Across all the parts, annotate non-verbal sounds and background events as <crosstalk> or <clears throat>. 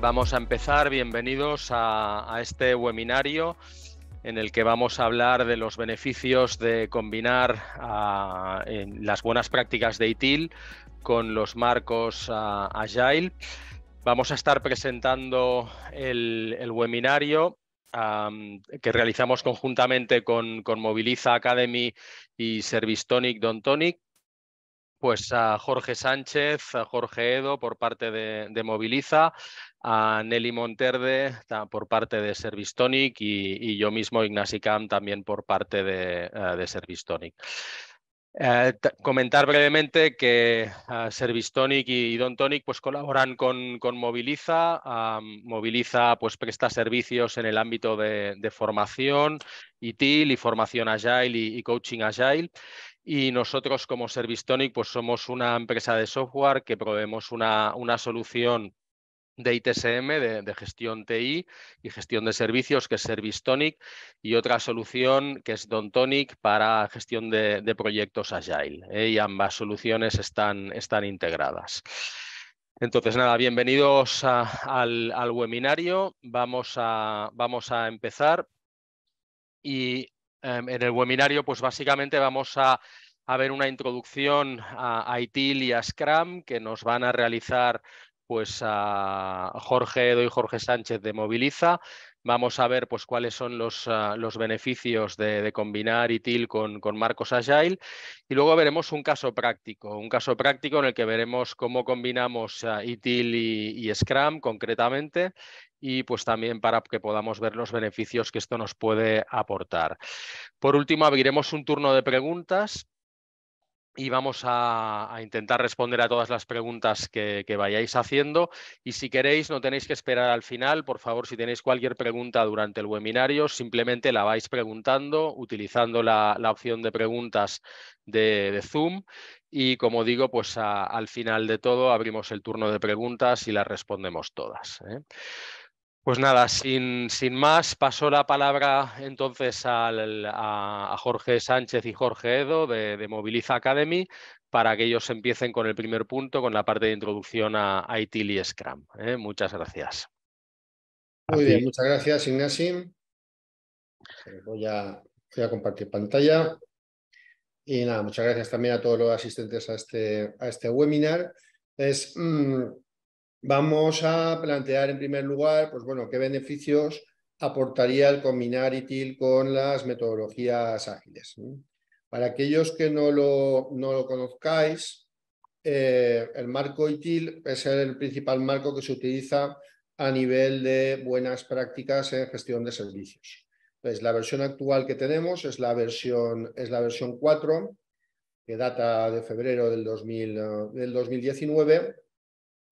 Vamos a empezar, bienvenidos a, este webinario en el que vamos a hablar de los beneficios de combinar las buenas prácticas de ITIL con los marcos Agile. Vamos a estar presentando el, el webinario que realizamos conjuntamente con, con, Moviliza Academy y Servistonic Don Tonic, pues a Jorge Sánchez, a Jorge Edo por parte de, de Moviliza, a Nelly Monterde por parte de Servistonic y, y yo mismo, Ignasi Cam, también por parte de, eh, de Servistonic. Eh, comentar brevemente que eh, Servistonic y Dontonic pues, colaboran con, con Moviliza. Moviliza pues, presta servicios en el ámbito de, formación, ITIL y formación Agile y, coaching Agile. Y nosotros como Servistonic pues, somos una empresa de software que proveemos una, una solución de ITSM, de, gestión TI y gestión de servicios, que es Tonic y otra solución que es DonTonic para gestión de, proyectos Agile. ¿eh? Y ambas soluciones están, están integradas. Entonces, nada, bienvenidos al, webinario. Vamos a, vamos a empezar. Y em, en el webinario, pues básicamente vamos a, a ver una introducción a ITIL y a Scrum que nos van a realizar pues a Jorge Edo y Jorge Sánchez de Moviliza. Vamos a ver pues, cuáles son los, ah, beneficios de, combinar ITIL con, Marcos Agile y luego veremos un caso práctico, un caso práctico en el que veremos cómo combinamos ah, ITIL y, y, Scrum concretamente y pues también para que podamos ver los beneficios que esto nos puede aportar. Por último, abriremos un turno de preguntas y vamos a, intentar responder a todas las preguntas que, vayáis haciendo. Y si queréis, no tenéis que esperar al final. Por favor, si tenéis cualquier pregunta durante el webinario, simplemente la vais preguntando utilizando la, opción de preguntas de, Zoom. Y como digo, pues al final de todo abrimos el turno de preguntas y las respondemos todas. ¿eh? Pues nada, sin, sin, más, paso la palabra entonces a, Jorge Sánchez y Jorge Edo de, Moviliza Academy para que ellos empiecen con el primer punto, con la parte de introducción a, ITIL y Scrum. ¿eh? Muchas gracias. Muy bien, muchas gracias, Ignasi. Voy a, voy a, compartir pantalla. Y nada, muchas gracias también a todos los asistentes a este, a este webinar. Es, mm, Vamos a plantear en primer lugar, pues bueno, qué beneficios aportaría el combinar ITIL con las metodologías ágiles. Para aquellos que no lo, conozcáis, eh, el marco ITIL es el principal marco que se utiliza a nivel de buenas prácticas en gestión de servicios. Pues la versión actual que tenemos es la versión, es la versión 4, que data de febrero del, del 2019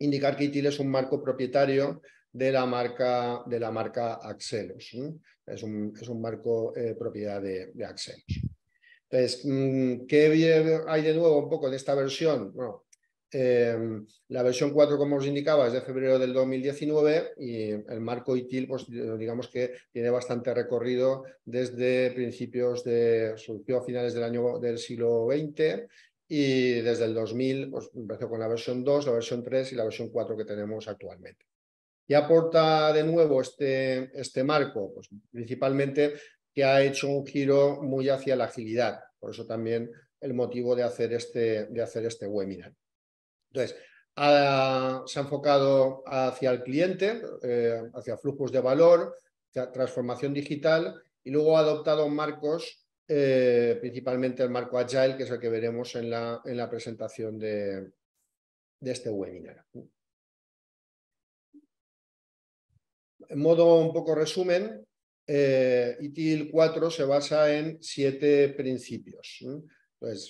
indicar que ITIL es un marco propietario de la marca, de la marca Axelos. Es, un, marco eh, propiedad de, Axelos. Entonces, mm, ¿qué hay de nuevo un poco de esta versión? Bueno, em, la versión 4, como os indicaba, es de febrero del 2019 y el marco ITIL, pues digamos que tiene bastante recorrido desde principios de, surgió a finales del año del siglo XX y desde el 2000 pues, empezó con la versión 2, la versión 3 y la versión 4 que tenemos actualmente. Y aporta de nuevo este, este marco, pues, principalmente que ha hecho un giro muy hacia la agilidad, por eso también el motivo de hacer este, de hacer este webinar. Entonces, se ha enfocado hacia el cliente, eh, hacia flujos de valor, transformación digital y luego ha adoptado marcos eh, principalmente el marco Agile, que es el que veremos en la, en la presentación de, este webinar. En modo un poco resumen, eh, ITIL 4 se basa en siete principios.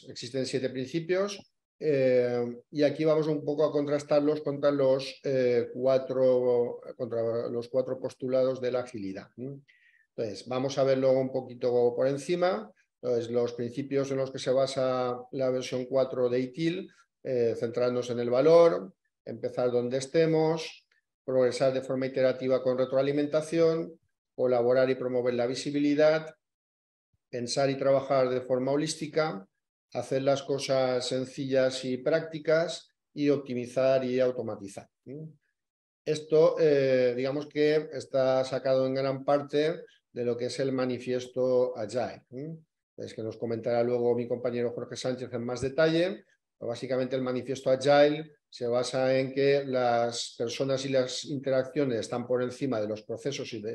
existen siete principios eh, y aquí vamos un poco a contrastarlos contra los, eh, cuatro, contra los cuatro postulados de la agilidad vamos a ver luego un poquito por encima. Entonces, los principios en los que se basa la versión 4 de ITIL, eh, centrarnos en el valor, empezar donde estemos, progresar de forma iterativa con retroalimentación, colaborar y promover la visibilidad, pensar y trabajar de forma holística, hacer las cosas sencillas y prácticas y optimizar y automatizar. Esto, eh, digamos que está sacado en gran parte de lo que es el manifiesto Agile. Es que nos comentará luego mi compañero Jorge Sánchez en más detalle. básicamente el manifiesto Agile se basa en que las personas y las interacciones están por encima de los procesos y de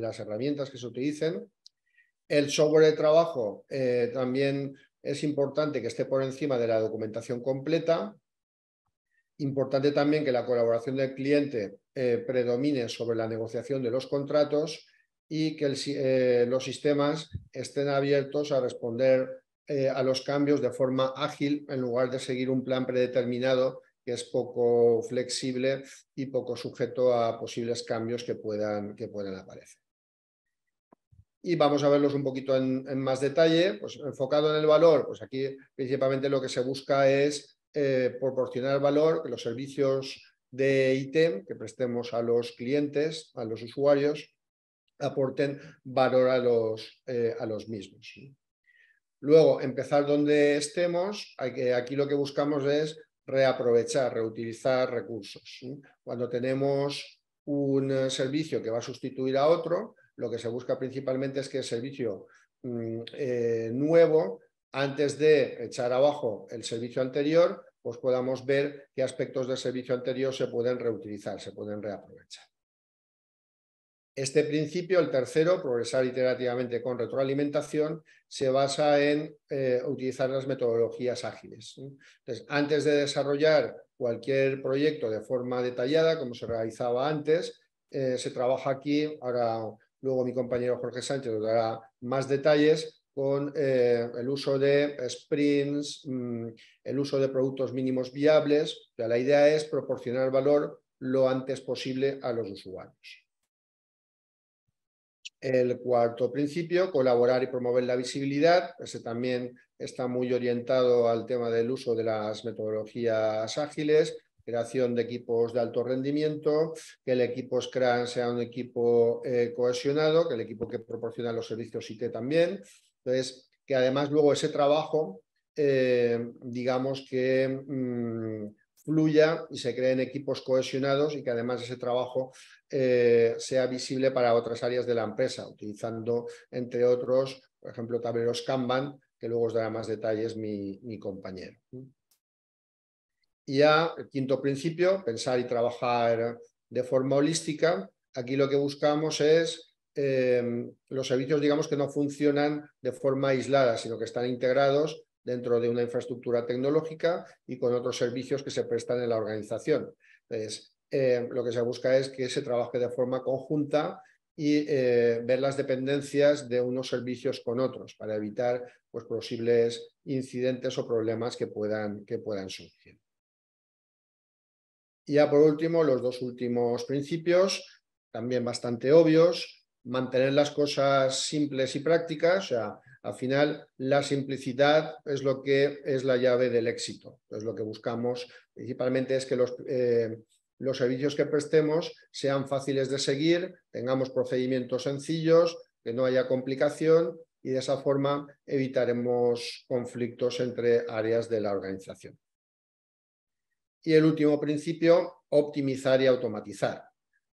las, herramientas que se utilicen. El software de trabajo eh, también es importante que esté por encima de la documentación completa. Importante también que la colaboración del cliente eh, predomine sobre la negociación de los contratos y que eh, los sistemas estén abiertos a responder eh, a los cambios de forma ágil en lugar de seguir un plan predeterminado que es poco flexible y poco sujeto a posibles cambios que puedan, que aparecer. Y vamos a verlos un poquito en, más detalle, pues enfocado en el valor, pues aquí principalmente lo que se busca es eh, proporcionar valor, los servicios de IT que prestemos a los clientes, a los usuarios, aporten valor a los, eh, a los mismos. Luego, empezar donde estemos, aquí lo que buscamos es reaprovechar, reutilizar recursos. Cuando tenemos un eh, servicio que va a sustituir a otro, lo que se busca principalmente es que el servicio mm, eh, nuevo, antes de echar abajo el servicio anterior, pues podamos ver qué aspectos del servicio anterior se pueden reutilizar, se pueden reaprovechar. Este principio, el tercero, progresar iterativamente con retroalimentación, se basa en eh, utilizar las metodologías ágiles. Entonces, antes de desarrollar cualquier proyecto de forma detallada, como se realizaba antes, eh, se trabaja aquí, ahora luego mi compañero Jorge Sánchez nos dará más detalles, con eh, el uso de sprints, mm, el uso de productos mínimos viables. la idea es proporcionar valor lo antes posible a los usuarios. El cuarto principio, colaborar y promover la visibilidad. Ese también está muy orientado al tema del uso de las metodologías ágiles, creación de equipos de alto rendimiento, que el equipo Scrum sea un equipo eh, cohesionado, que el equipo que proporciona los servicios IT también. Entonces, que además luego ese trabajo, eh, digamos que mm, fluya y se creen equipos cohesionados y que además ese trabajo eh, sea visible para otras áreas de la empresa, utilizando, entre otros, por ejemplo, tableros Kanban, que luego os dará más detalles mi, compañero. Y ya, el quinto principio, pensar y trabajar de forma holística. Aquí lo que buscamos es eh, los servicios, digamos, que no funcionan de forma aislada, sino que están integrados dentro de una infraestructura tecnológica y con otros servicios que se prestan en la organización. Entonces, eh, lo que se busca es que se trabaje de forma conjunta y eh, ver las dependencias de unos servicios con otros para evitar pues, posibles incidentes o problemas que puedan, que puedan surgir. Y ya por último, los dos últimos principios, también bastante obvios, mantener las cosas simples y prácticas, o sea, al final, la simplicidad es lo que es la llave del éxito. Es lo que buscamos principalmente es que eh, los, servicios que prestemos sean fáciles de seguir, tengamos procedimientos sencillos, que no haya complicación y de esa forma evitaremos conflictos entre áreas de la organización. Y el último principio, optimizar y automatizar.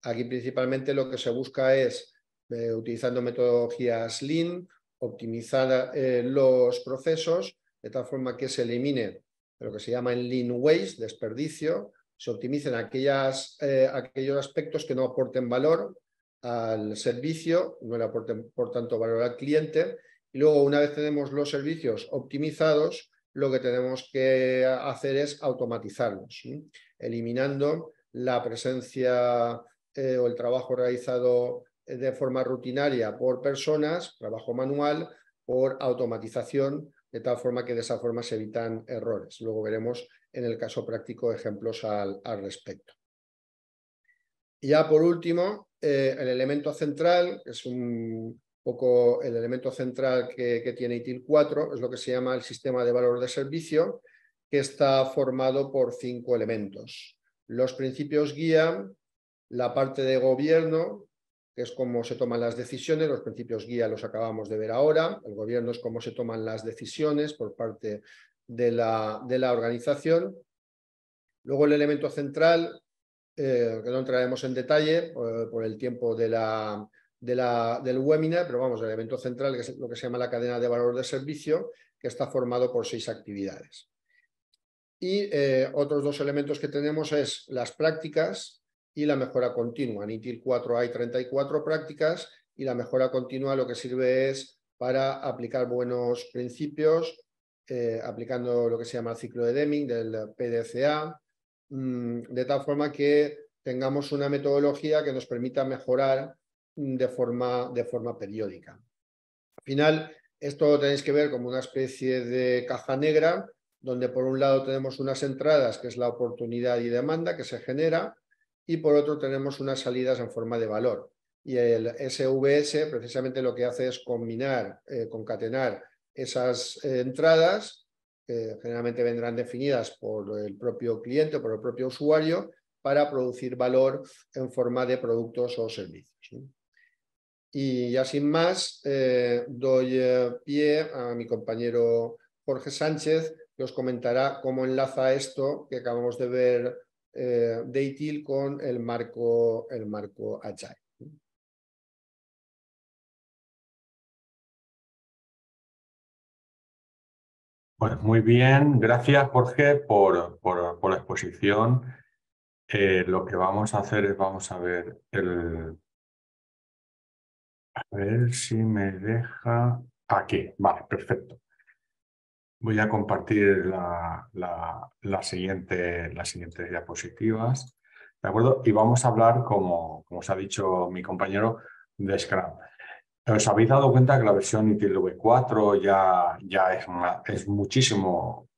Aquí principalmente lo que se busca es, eh, utilizando metodologías Lean, optimizar eh, los procesos de tal forma que se elimine lo que se llama en lean waste, desperdicio, se optimicen aquellas, eh, aquellos aspectos que no aporten valor al servicio, no le aporten, por tanto, valor al cliente. Y luego, una vez tenemos los servicios optimizados, lo que tenemos que hacer es automatizarlos, eliminando la presencia eh, o el trabajo realizado de forma rutinaria por personas, trabajo manual, por automatización, de tal forma que de esa forma se evitan errores. Luego veremos en el caso práctico ejemplos al, al respecto. Ya por último, eh, el elemento central, que es un poco el elemento central que, que tiene ITIL 4, es lo que se llama el sistema de valor de servicio, que está formado por cinco elementos. Los principios guía, la parte de gobierno, que es cómo se toman las decisiones, los principios guía los acabamos de ver ahora, el gobierno es cómo se toman las decisiones por parte de la, organización. Luego el elemento central, eh, que no entraremos en detalle eh, por el tiempo del webinar, pero vamos, el elemento central, que es lo que se llama la cadena de valor de servicio, que está formado por seis actividades. Y eh, otros dos elementos que tenemos es las prácticas, y la mejora continua. En ITIL 4 hay 34 prácticas y la mejora continua lo que sirve es para aplicar buenos principios, eh, aplicando lo que se llama el ciclo de Deming del PDCA, mm, de tal forma que tengamos una metodología que nos permita mejorar mm, de, forma, de forma periódica. Al final, esto lo tenéis que ver como una especie de caja negra, donde por un lado tenemos unas entradas, que es la oportunidad y demanda que se genera, y por otro tenemos unas salidas en forma de valor. Y el SVS precisamente lo que hace es combinar, eh, concatenar esas eh, entradas, que generalmente vendrán definidas por el propio cliente, o por el propio usuario, para producir valor en forma de productos o servicios. Y ya sin más, eh, doy pie a mi compañero Jorge Sánchez, que os comentará cómo enlaza esto que acabamos de ver eh, ITIL con el marco, el marco Agile. Pues muy bien, gracias Jorge por, la exposición. Eh, lo que vamos a hacer es, vamos a ver, el... a ver si me deja aquí, vale, perfecto. Voy a compartir las siguientes diapositivas. ¿De acuerdo? Y vamos a hablar, como, como os ha dicho mi compañero, de Scrum. ¿Os habéis dado cuenta que la versión ITLV 4 ya, ya es, es muchísimo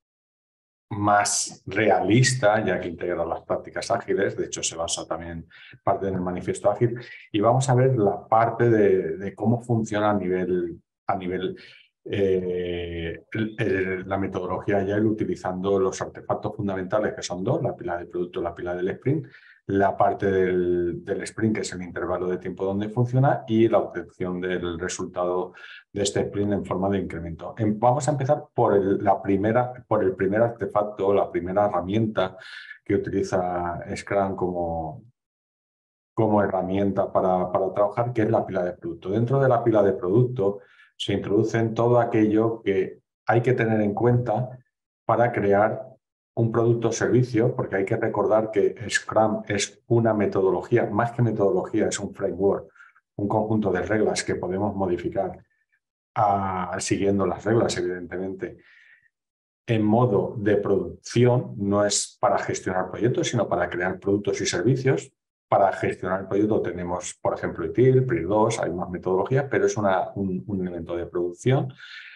más realista, ya que integra las prácticas ágiles? De hecho, se basa también parte en el manifiesto ágil. Y vamos a ver la parte de, cómo funciona a nivel, a nivel eh, la metodología el utilizando los artefactos fundamentales que son dos, la pila de producto, la pila del sprint, la parte del, sprint que es el intervalo de tiempo donde funciona y la obtención del resultado de este sprint en forma de incremento. Em, vamos a empezar por el, la primera, por el primer artefacto, la primera herramienta que utiliza Scrum como, como herramienta para, para trabajar, que es la pila de producto. Dentro de la pila de producto, se introducen todo aquello que hay que tener en cuenta para crear un producto o servicio, porque hay que recordar que Scrum es una metodología, más que metodología, es un framework, un conjunto de reglas que podemos modificar ah, siguiendo las reglas, evidentemente. En modo de producción, no es para gestionar proyectos, sino para crear productos y servicios para gestionar el proyecto tenemos, por ejemplo, ETIL, PRIR2, hay más metodologías, pero es un, elemento de producción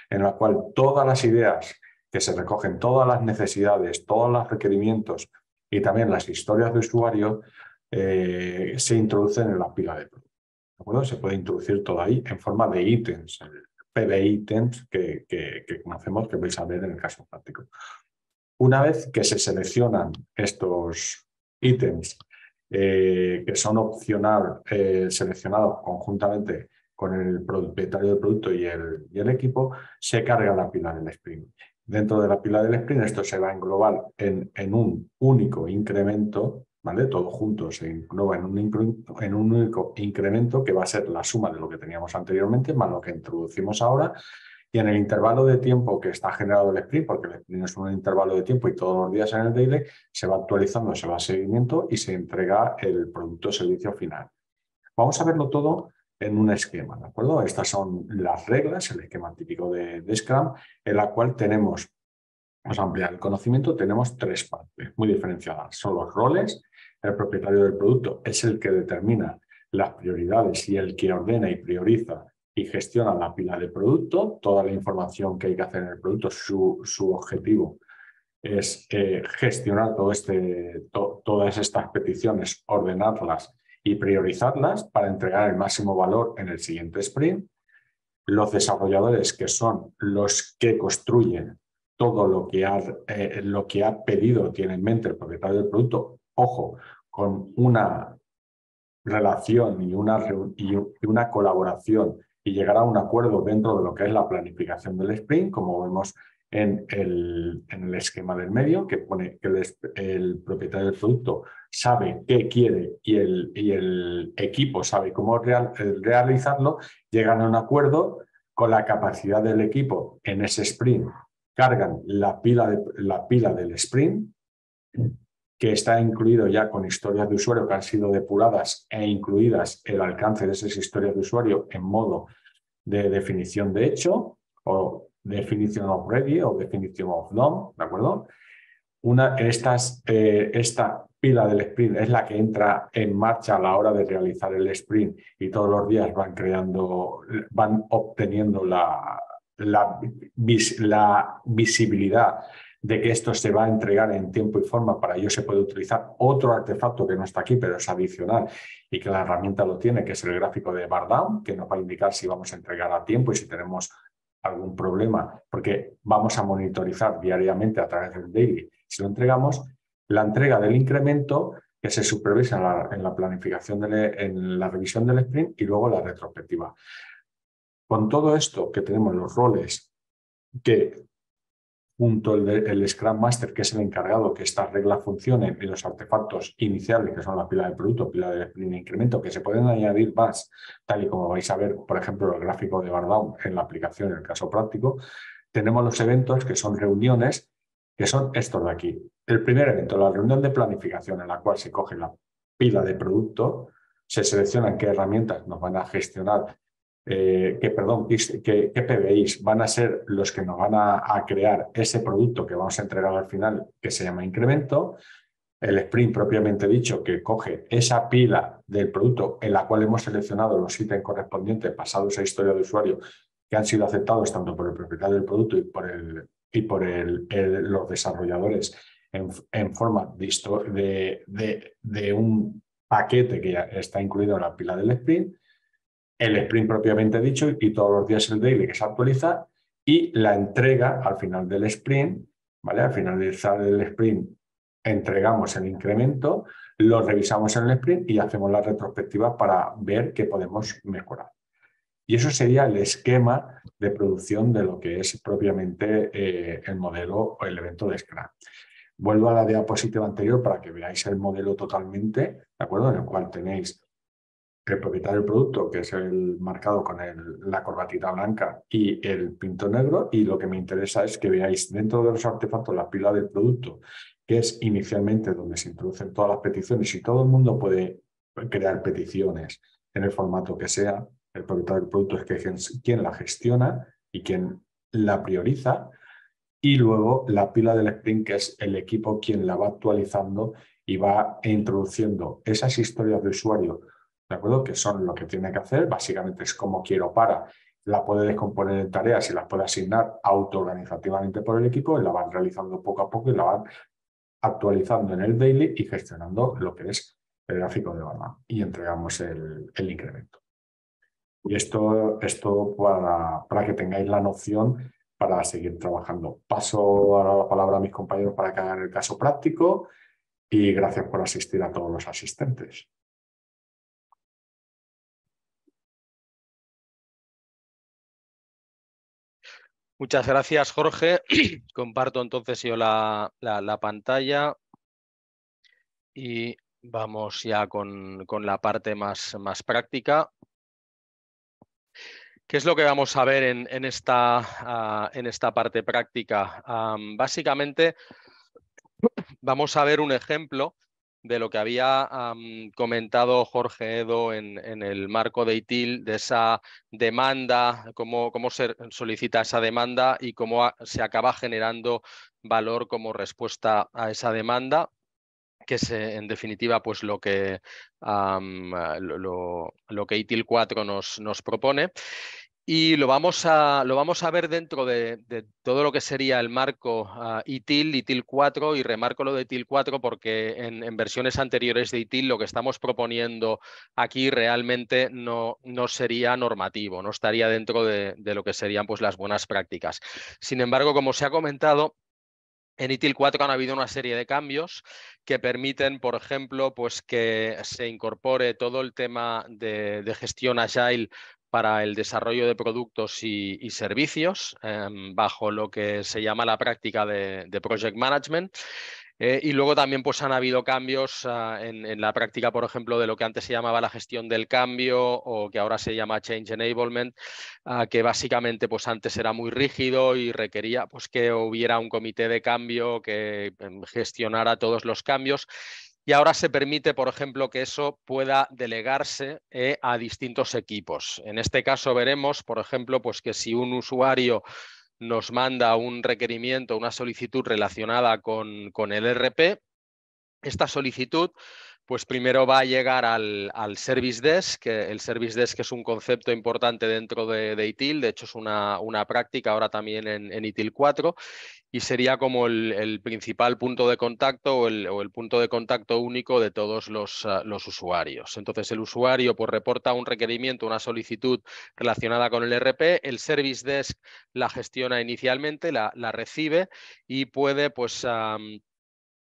en la cual todas las ideas que se recogen, todas las necesidades, todos los requerimientos y también las historias de usuario eh, se introducen en la pila de producto. ¿de acuerdo? Se puede introducir todo ahí en forma de ítems, PB ítems que, que, que conocemos, que vais a ver en el caso práctico. Una vez que se seleccionan estos ítems eh, que son opcional, eh, seleccionados conjuntamente con el propietario del producto y el, equipo, se carga la pila del sprint. Dentro de la pila del sprint, esto se va a englobar en, un único incremento, ¿vale? Todo junto se engloba en un, en un único incremento que va a ser la suma de lo que teníamos anteriormente más lo que introducimos ahora y en el intervalo de tiempo que está generado el sprint, porque el sprint es un intervalo de tiempo y todos los días en el daily, se va actualizando, se va a seguimiento y se entrega el producto o servicio final. Vamos a verlo todo en un esquema, ¿de acuerdo? Estas son las reglas, el esquema típico de, de Scrum, en la cual tenemos, vamos a ampliar el conocimiento, tenemos tres partes muy diferenciadas. Son los roles, el propietario del producto es el que determina las prioridades y el que ordena y prioriza y gestionan la pila de producto, toda la información que hay que hacer en el producto, su, objetivo es eh, gestionar todo este, todas estas peticiones, ordenarlas y priorizarlas para entregar el máximo valor en el siguiente sprint. Los desarrolladores, que son los que construyen todo lo que ha, eh, lo que ha pedido, tiene en mente el propietario del producto, ojo, con una relación y una, y una colaboración y llegará a un acuerdo dentro de lo que es la planificación del sprint, como vemos en el, en el esquema del medio, que pone que el, propietario del producto sabe qué quiere y el, y el equipo sabe cómo eh, realizarlo, llegan a un acuerdo con la capacidad del equipo en ese sprint, cargan la pila, de, la pila del sprint que está incluido ya con historias de usuario que han sido depuradas e incluidas el alcance de esas historias de usuario en modo de definición de hecho o definición of ready o definición of done, ¿de acuerdo? Una, estas, eh, esta pila del sprint es la que entra en marcha a la hora de realizar el sprint y todos los días van creando, van obteniendo la, la visibilidad de que esto se va a entregar en tiempo y forma, para ello se puede utilizar otro artefacto que no está aquí, pero es adicional y que la herramienta lo tiene, que es el gráfico de Bardown, que nos va a indicar si vamos a entregar a tiempo y si tenemos algún problema, porque vamos a monitorizar diariamente a través del daily. Si lo entregamos, la entrega del incremento que se supervisa en la, planificación, e, en la revisión del sprint y luego la retrospectiva. Con todo esto que tenemos los roles que junto el, Scrum Master, que es el encargado que estas reglas funcionen y los artefactos iniciales, que son la pila de producto, pila de, incremento, que se pueden añadir más, tal y como vais a ver, por ejemplo, el gráfico de Bardown en la aplicación, en el caso práctico. Tenemos los eventos, que son reuniones, que son estos de aquí. El primer evento, la reunión de planificación, en la cual se coge la pila de producto, se seleccionan qué herramientas nos van a gestionar eh, que, perdón, que, que, PBIs van a ser los que nos van a, crear ese producto que vamos a entregar al final, que se llama incremento. El sprint propiamente dicho, que coge esa pila del producto en la cual hemos seleccionado los ítems correspondientes pasados a historia de usuario que han sido aceptados tanto por el propietario del producto y por, el, y por el, los desarrolladores en, forma de, de, de un paquete que ya está incluido en la pila del sprint el sprint propiamente dicho y todos los días el daily que se actualiza y la entrega al final del sprint, ¿vale? Al finalizar el sprint entregamos el incremento, lo revisamos en el sprint y hacemos la retrospectiva para ver qué podemos mejorar. Y eso sería el esquema de producción de lo que es propiamente eh, el modelo o el evento de Scrum. Vuelvo a la diapositiva anterior para que veáis el modelo totalmente, ¿de acuerdo? En el cual tenéis el propietario del producto, que es el marcado con la corbatita blanca y el pinto negro, y lo que me interesa es que veáis dentro de los artefactos la pila del producto, que es inicialmente donde se introducen todas las peticiones y todo el mundo puede crear peticiones en el formato que sea. El propietario del producto es quien la gestiona y quien la prioriza. Y luego la pila del sprint, que es el equipo quien la va actualizando y va introduciendo esas historias de usuario ¿de acuerdo? Que son lo que tiene que hacer, básicamente es como quiero para. La puede descomponer en tareas y las puede asignar autoorganizativamente por el equipo y la van realizando poco a poco y la van actualizando en el daily y gestionando lo que es el gráfico de barra y entregamos el, incremento. Y esto es todo para, para que tengáis la noción para seguir trabajando. Paso ahora la palabra a mis compañeros para que hagan el caso práctico y gracias por asistir a todos los asistentes. Muchas gracias, Jorge. <clears throat> Comparto entonces yo la, la, pantalla y vamos ya con, la parte más, práctica. ¿Qué es lo que vamos a ver en, esta, en esta, parte práctica? básicamente, vamos a ver un ejemplo de lo que había comentado Jorge Edo en, en, el marco de ITIL, de esa demanda, cómo, cómo se solicita esa demanda y cómo se acaba generando valor como respuesta a esa demanda que es en definitiva pues lo que, que ITIL 4 nos, nos propone. Y lo vamos a, lo vamos a ver dentro de, todo lo que sería el marco ah, ITIL, ITIL 4, y remarco lo de ITIL 4 porque en, versiones anteriores de ITIL lo que estamos proponiendo aquí realmente no, no sería normativo, no estaría dentro de, lo que serían pues, las buenas prácticas. Sin embargo, como se ha comentado, en ITIL 4 han habido una serie de cambios que permiten, por ejemplo, pues que se incorpore todo el tema de, de gestión agile para el desarrollo de productos y, servicios em, bajo lo que se llama la práctica de, Project Management. Eh, y luego también pues, han habido cambios ah, en, la práctica, por ejemplo, de lo que antes se llamaba la gestión del cambio o que ahora se llama Change Enablement, ah, que básicamente pues, antes era muy rígido y requería pues, que hubiera un comité de cambio que em, gestionara todos los cambios. Y ahora se permite, por ejemplo, que eso pueda delegarse eh, a distintos equipos. En este caso veremos, por ejemplo, pues que si un usuario nos manda un requerimiento, una solicitud relacionada con, con el e RP, esta solicitud pues primero va a llegar al, Service Desk. Que el Service Desk es un concepto importante dentro de, ITIL, de hecho es una, una práctica ahora también en, en, ITIL 4 y sería como el, principal punto de contacto o el, punto de contacto único de todos los, ah, los usuarios. Entonces el usuario pues, reporta un requerimiento, una solicitud relacionada con el e RP, el Service Desk la gestiona inicialmente, la, recibe y puede pues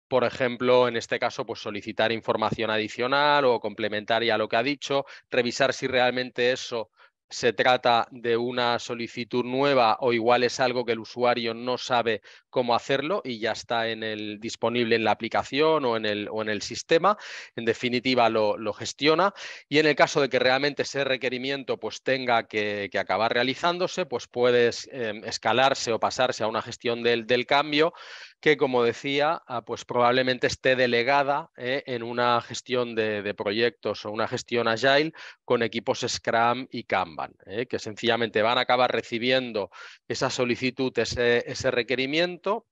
por ejemplo, en este caso, pues solicitar información adicional o complementaria a lo que ha dicho, revisar si realmente eso se trata de una solicitud nueva o igual es algo que el usuario no sabe cómo hacerlo y ya está en el, disponible en la aplicación o en el, o en el sistema. En definitiva, lo, gestiona. Y en el caso de que realmente ese requerimiento pues, tenga que, acabar realizándose, pues puedes em, escalarse o pasarse a una gestión del, del cambio que, como decía, ah, pues probablemente esté delegada eh, en una gestión de, proyectos o una gestión agile con equipos Scrum y Kanban, eh, que sencillamente van a acabar recibiendo esa solicitud, ese requerimiento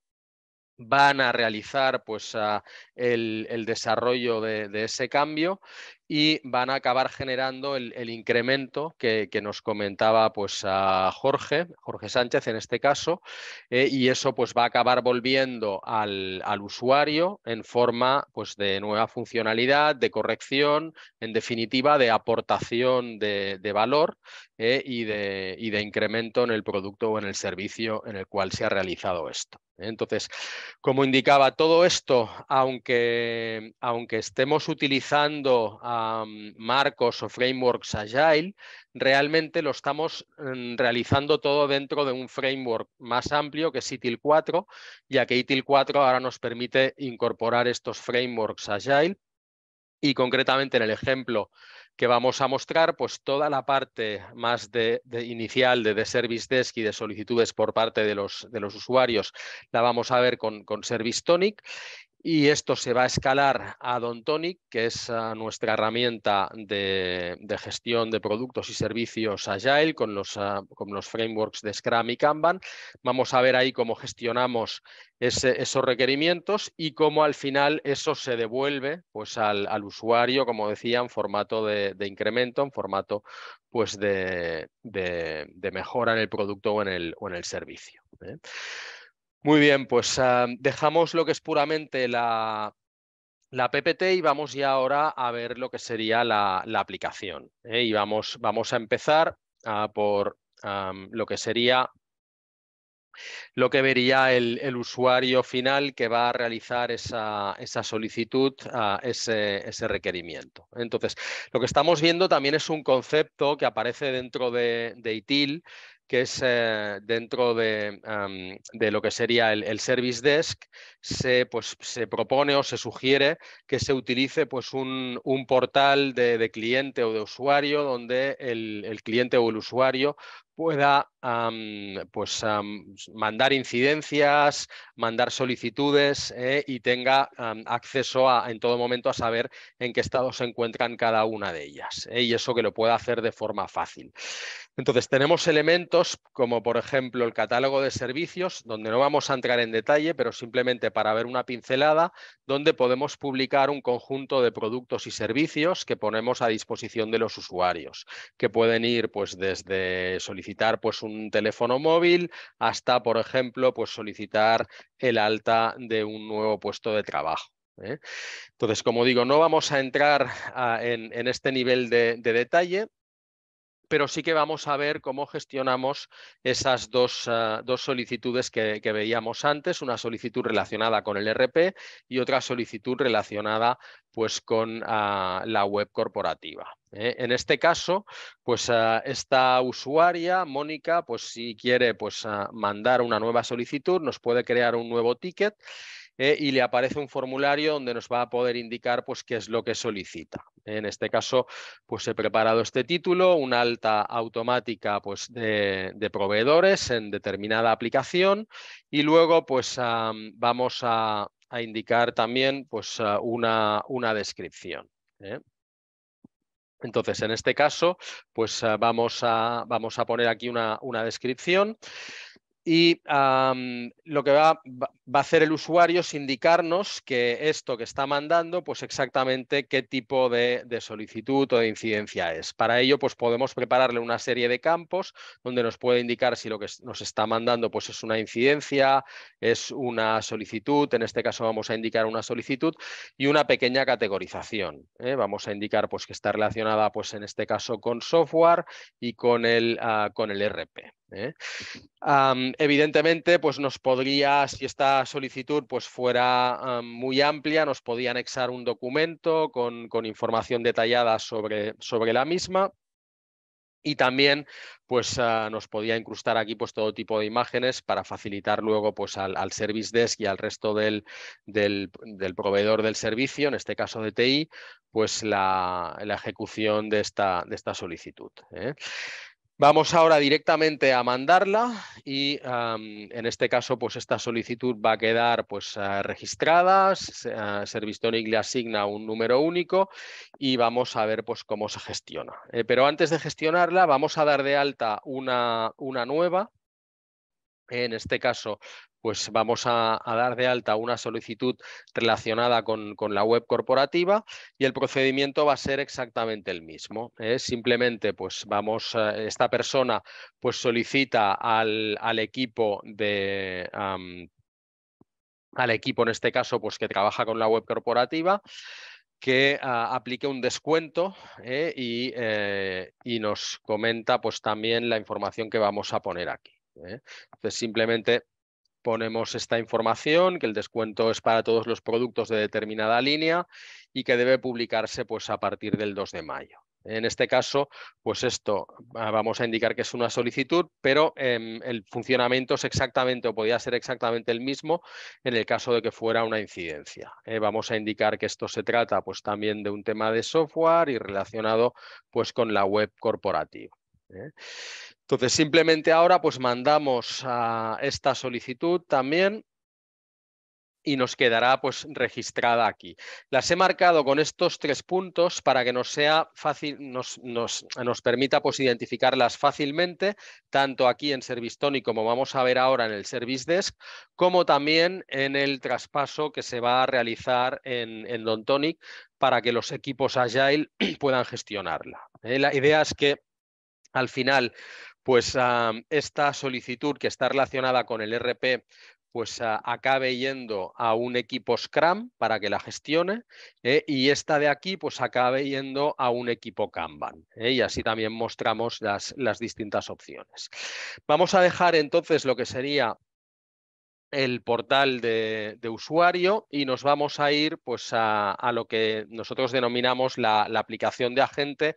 van a realizar pues, el, desarrollo de, ese cambio y van a acabar generando el, incremento que, nos comentaba pues, Jorge, Jorge Sánchez en este caso, eh, y eso pues, va a acabar volviendo al, usuario en forma pues, de nueva funcionalidad, de corrección, en definitiva de aportación de, valor eh, y, de, y de incremento en el producto o en el servicio en el cual se ha realizado esto. Entonces, como indicaba, todo esto, aunque, aunque estemos utilizando marcos o frameworks agile, realmente lo estamos mm, realizando todo dentro de un framework más amplio que es ITIL 4, ya que ITIL 4 ahora nos permite incorporar estos frameworks agile y concretamente en el ejemplo que vamos a mostrar pues toda la parte más de, inicial de, de, Service Desk y de solicitudes por parte de los, de los usuarios la vamos a ver con, con Service Tonic y esto se va a escalar a Dontonic, que es ah, nuestra herramienta de, gestión de productos y servicios Agile ah, con los, frameworks de Scrum y Kanban. Vamos a ver ahí cómo gestionamos esos requerimientos y cómo al final eso se devuelve pues, al, usuario, como decía, en formato de, incremento, en formato pues, de, mejora en el producto o en el, servicio. ¿eh? Muy bien, pues ah, dejamos lo que es puramente la, la, PPT y vamos ya ahora a ver lo que sería la, la aplicación. ¿eh? Y vamos, vamos, a empezar ah, por ah, lo que sería lo que vería el, usuario final que va a realizar esa, esa solicitud, ese, ese, requerimiento. Entonces, lo que estamos viendo también es un concepto que aparece dentro de, de ITIL, que es eh, dentro de, lo que sería el, Service Desk, pues, se, propone o se sugiere que se utilice pues, un, portal de, cliente o de usuario donde el, cliente o el usuario pueda pues, mandar incidencias, mandar solicitudes eh, y tenga acceso a, en todo momento a saber en qué estado se encuentran cada una de ellas eh, y eso que lo pueda hacer de forma fácil. Entonces tenemos elementos como por ejemplo el catálogo de servicios, donde no vamos a entrar en detalle, pero simplemente para ver una pincelada, donde podemos publicar un conjunto de productos y servicios que ponemos a disposición de los usuarios, que pueden ir pues desde solicitudes solicitar pues, un teléfono móvil hasta, por ejemplo, pues, solicitar el alta de un nuevo puesto de trabajo. ¿eh? Entonces, como digo, no vamos a entrar ah, en, en, este nivel de detalle, pero sí que vamos a ver cómo gestionamos esas dos, ah, dos solicitudes que, veíamos antes, una solicitud relacionada con el RP y otra solicitud relacionada pues, con ah, la web corporativa. ¿eh? En este caso, pues ah, esta usuaria, Mónica, pues si quiere pues, mandar una nueva solicitud, nos puede crear un nuevo ticket eh, y le aparece un formulario donde nos va a poder indicar pues, qué es lo que solicita. En este caso, pues he preparado este título, una alta automática pues, de, proveedores en determinada aplicación y luego pues, vamos a, indicar también pues, una, descripción. ¿eh? Entonces, en este caso, pues vamos, a, vamos a poner aquí una, una descripción. Y lo que va, a hacer el usuario es indicarnos que esto que está mandando, pues exactamente qué tipo de, solicitud o de incidencia es. Para ello, pues podemos prepararle una serie de campos donde nos puede indicar si lo que nos está mandando pues es una incidencia, es una solicitud, en este caso vamos a indicar una solicitud y una pequeña categorización. ¿eh? Vamos a indicar pues que está relacionada pues en este caso con software y con el, ah, con el RP. ¿eh? evidentemente, pues nos podría, si esta solicitud pues fuera muy amplia, nos podía anexar un documento con, información detallada sobre, sobre, la misma. Y también pues, ah, nos podía incrustar aquí pues, todo tipo de imágenes para facilitar luego pues, al, Service Desk y al resto del, del, proveedor del servicio, en este caso de TI, pues, la, ejecución de esta, de esta solicitud. ¿eh? Vamos ahora directamente a mandarla y en este caso pues esta solicitud va a quedar pues ah, registrada, uh, ah, Servistonic le asigna un número único y vamos a ver pues cómo se gestiona. Eh, pero antes de gestionarla vamos a dar de alta una, una nueva, en este caso pues vamos a, dar de alta una solicitud relacionada con, la web corporativa y el procedimiento va a ser exactamente el mismo. ¿eh? Simplemente, pues vamos, eh, esta persona pues solicita al, equipo de al equipo en este caso, pues que trabaja con la web corporativa que ah, aplique un descuento ¿eh? Y, y, nos comenta pues también la información que vamos a poner aquí. Entonces simplemente ponemos esta información, que el descuento es para todos los productos de determinada línea y que debe publicarse pues, a partir del 2 de mayo. En este caso, pues esto ah, vamos a indicar que es una solicitud, pero em, el funcionamiento es exactamente o podría ser exactamente el mismo en el caso de que fuera una incidencia. Eh, vamos a indicar que esto se trata pues también de un tema de software y relacionado pues con la web corporativa. ¿eh? Entonces, simplemente ahora pues mandamos a esta solicitud también y nos quedará pues registrada aquí. Las he marcado con estos tres puntos para que nos sea fácil, nos, nos, permita pues identificarlas fácilmente, tanto aquí en Service tony como vamos a ver ahora en el Service Desk, como también en el traspaso que se va a realizar en, en Dontonic para que los equipos Agile <clears throat> puedan gestionarla. ¿eh? La idea es que al final, pues ah, esta solicitud que está relacionada con el RP pues ah, acabe yendo a un equipo Scrum para que la gestione eh, y esta de aquí pues acabe yendo a un equipo Kanban. Eh, y así también mostramos las, distintas opciones. Vamos a dejar entonces lo que sería el portal de, usuario y nos vamos a ir pues, a, lo que nosotros denominamos la, la, aplicación de agente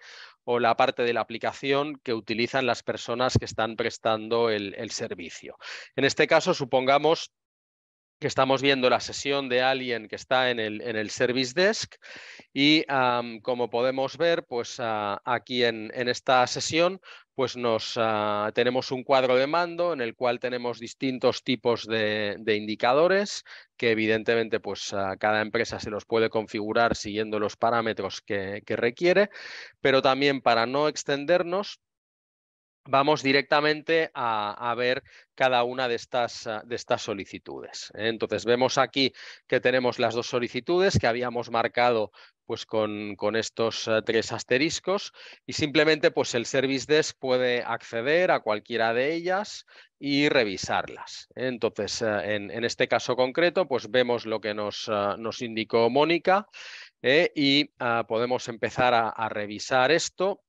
o la parte de la aplicación que utilizan las personas que están prestando el, servicio. En este caso, supongamos que estamos viendo la sesión de alguien que está en el, Service Desk y como podemos ver, pues ah, aquí en, esta sesión pues nos, ah, tenemos un cuadro de mando en el cual tenemos distintos tipos de, indicadores que evidentemente pues cada empresa se los puede configurar siguiendo los parámetros que, que requiere, pero también para no extendernos vamos directamente a, ver cada una de estas, ah, de estas solicitudes. ¿eh? Entonces, vemos aquí que tenemos las dos solicitudes que habíamos marcado pues, con, estos ah, tres asteriscos y simplemente pues, el Service Desk puede acceder a cualquiera de ellas y revisarlas. ¿eh? Entonces, ah, en, este caso concreto, pues vemos lo que nos, indicó Mónica ¿eh? y podemos empezar a revisar esto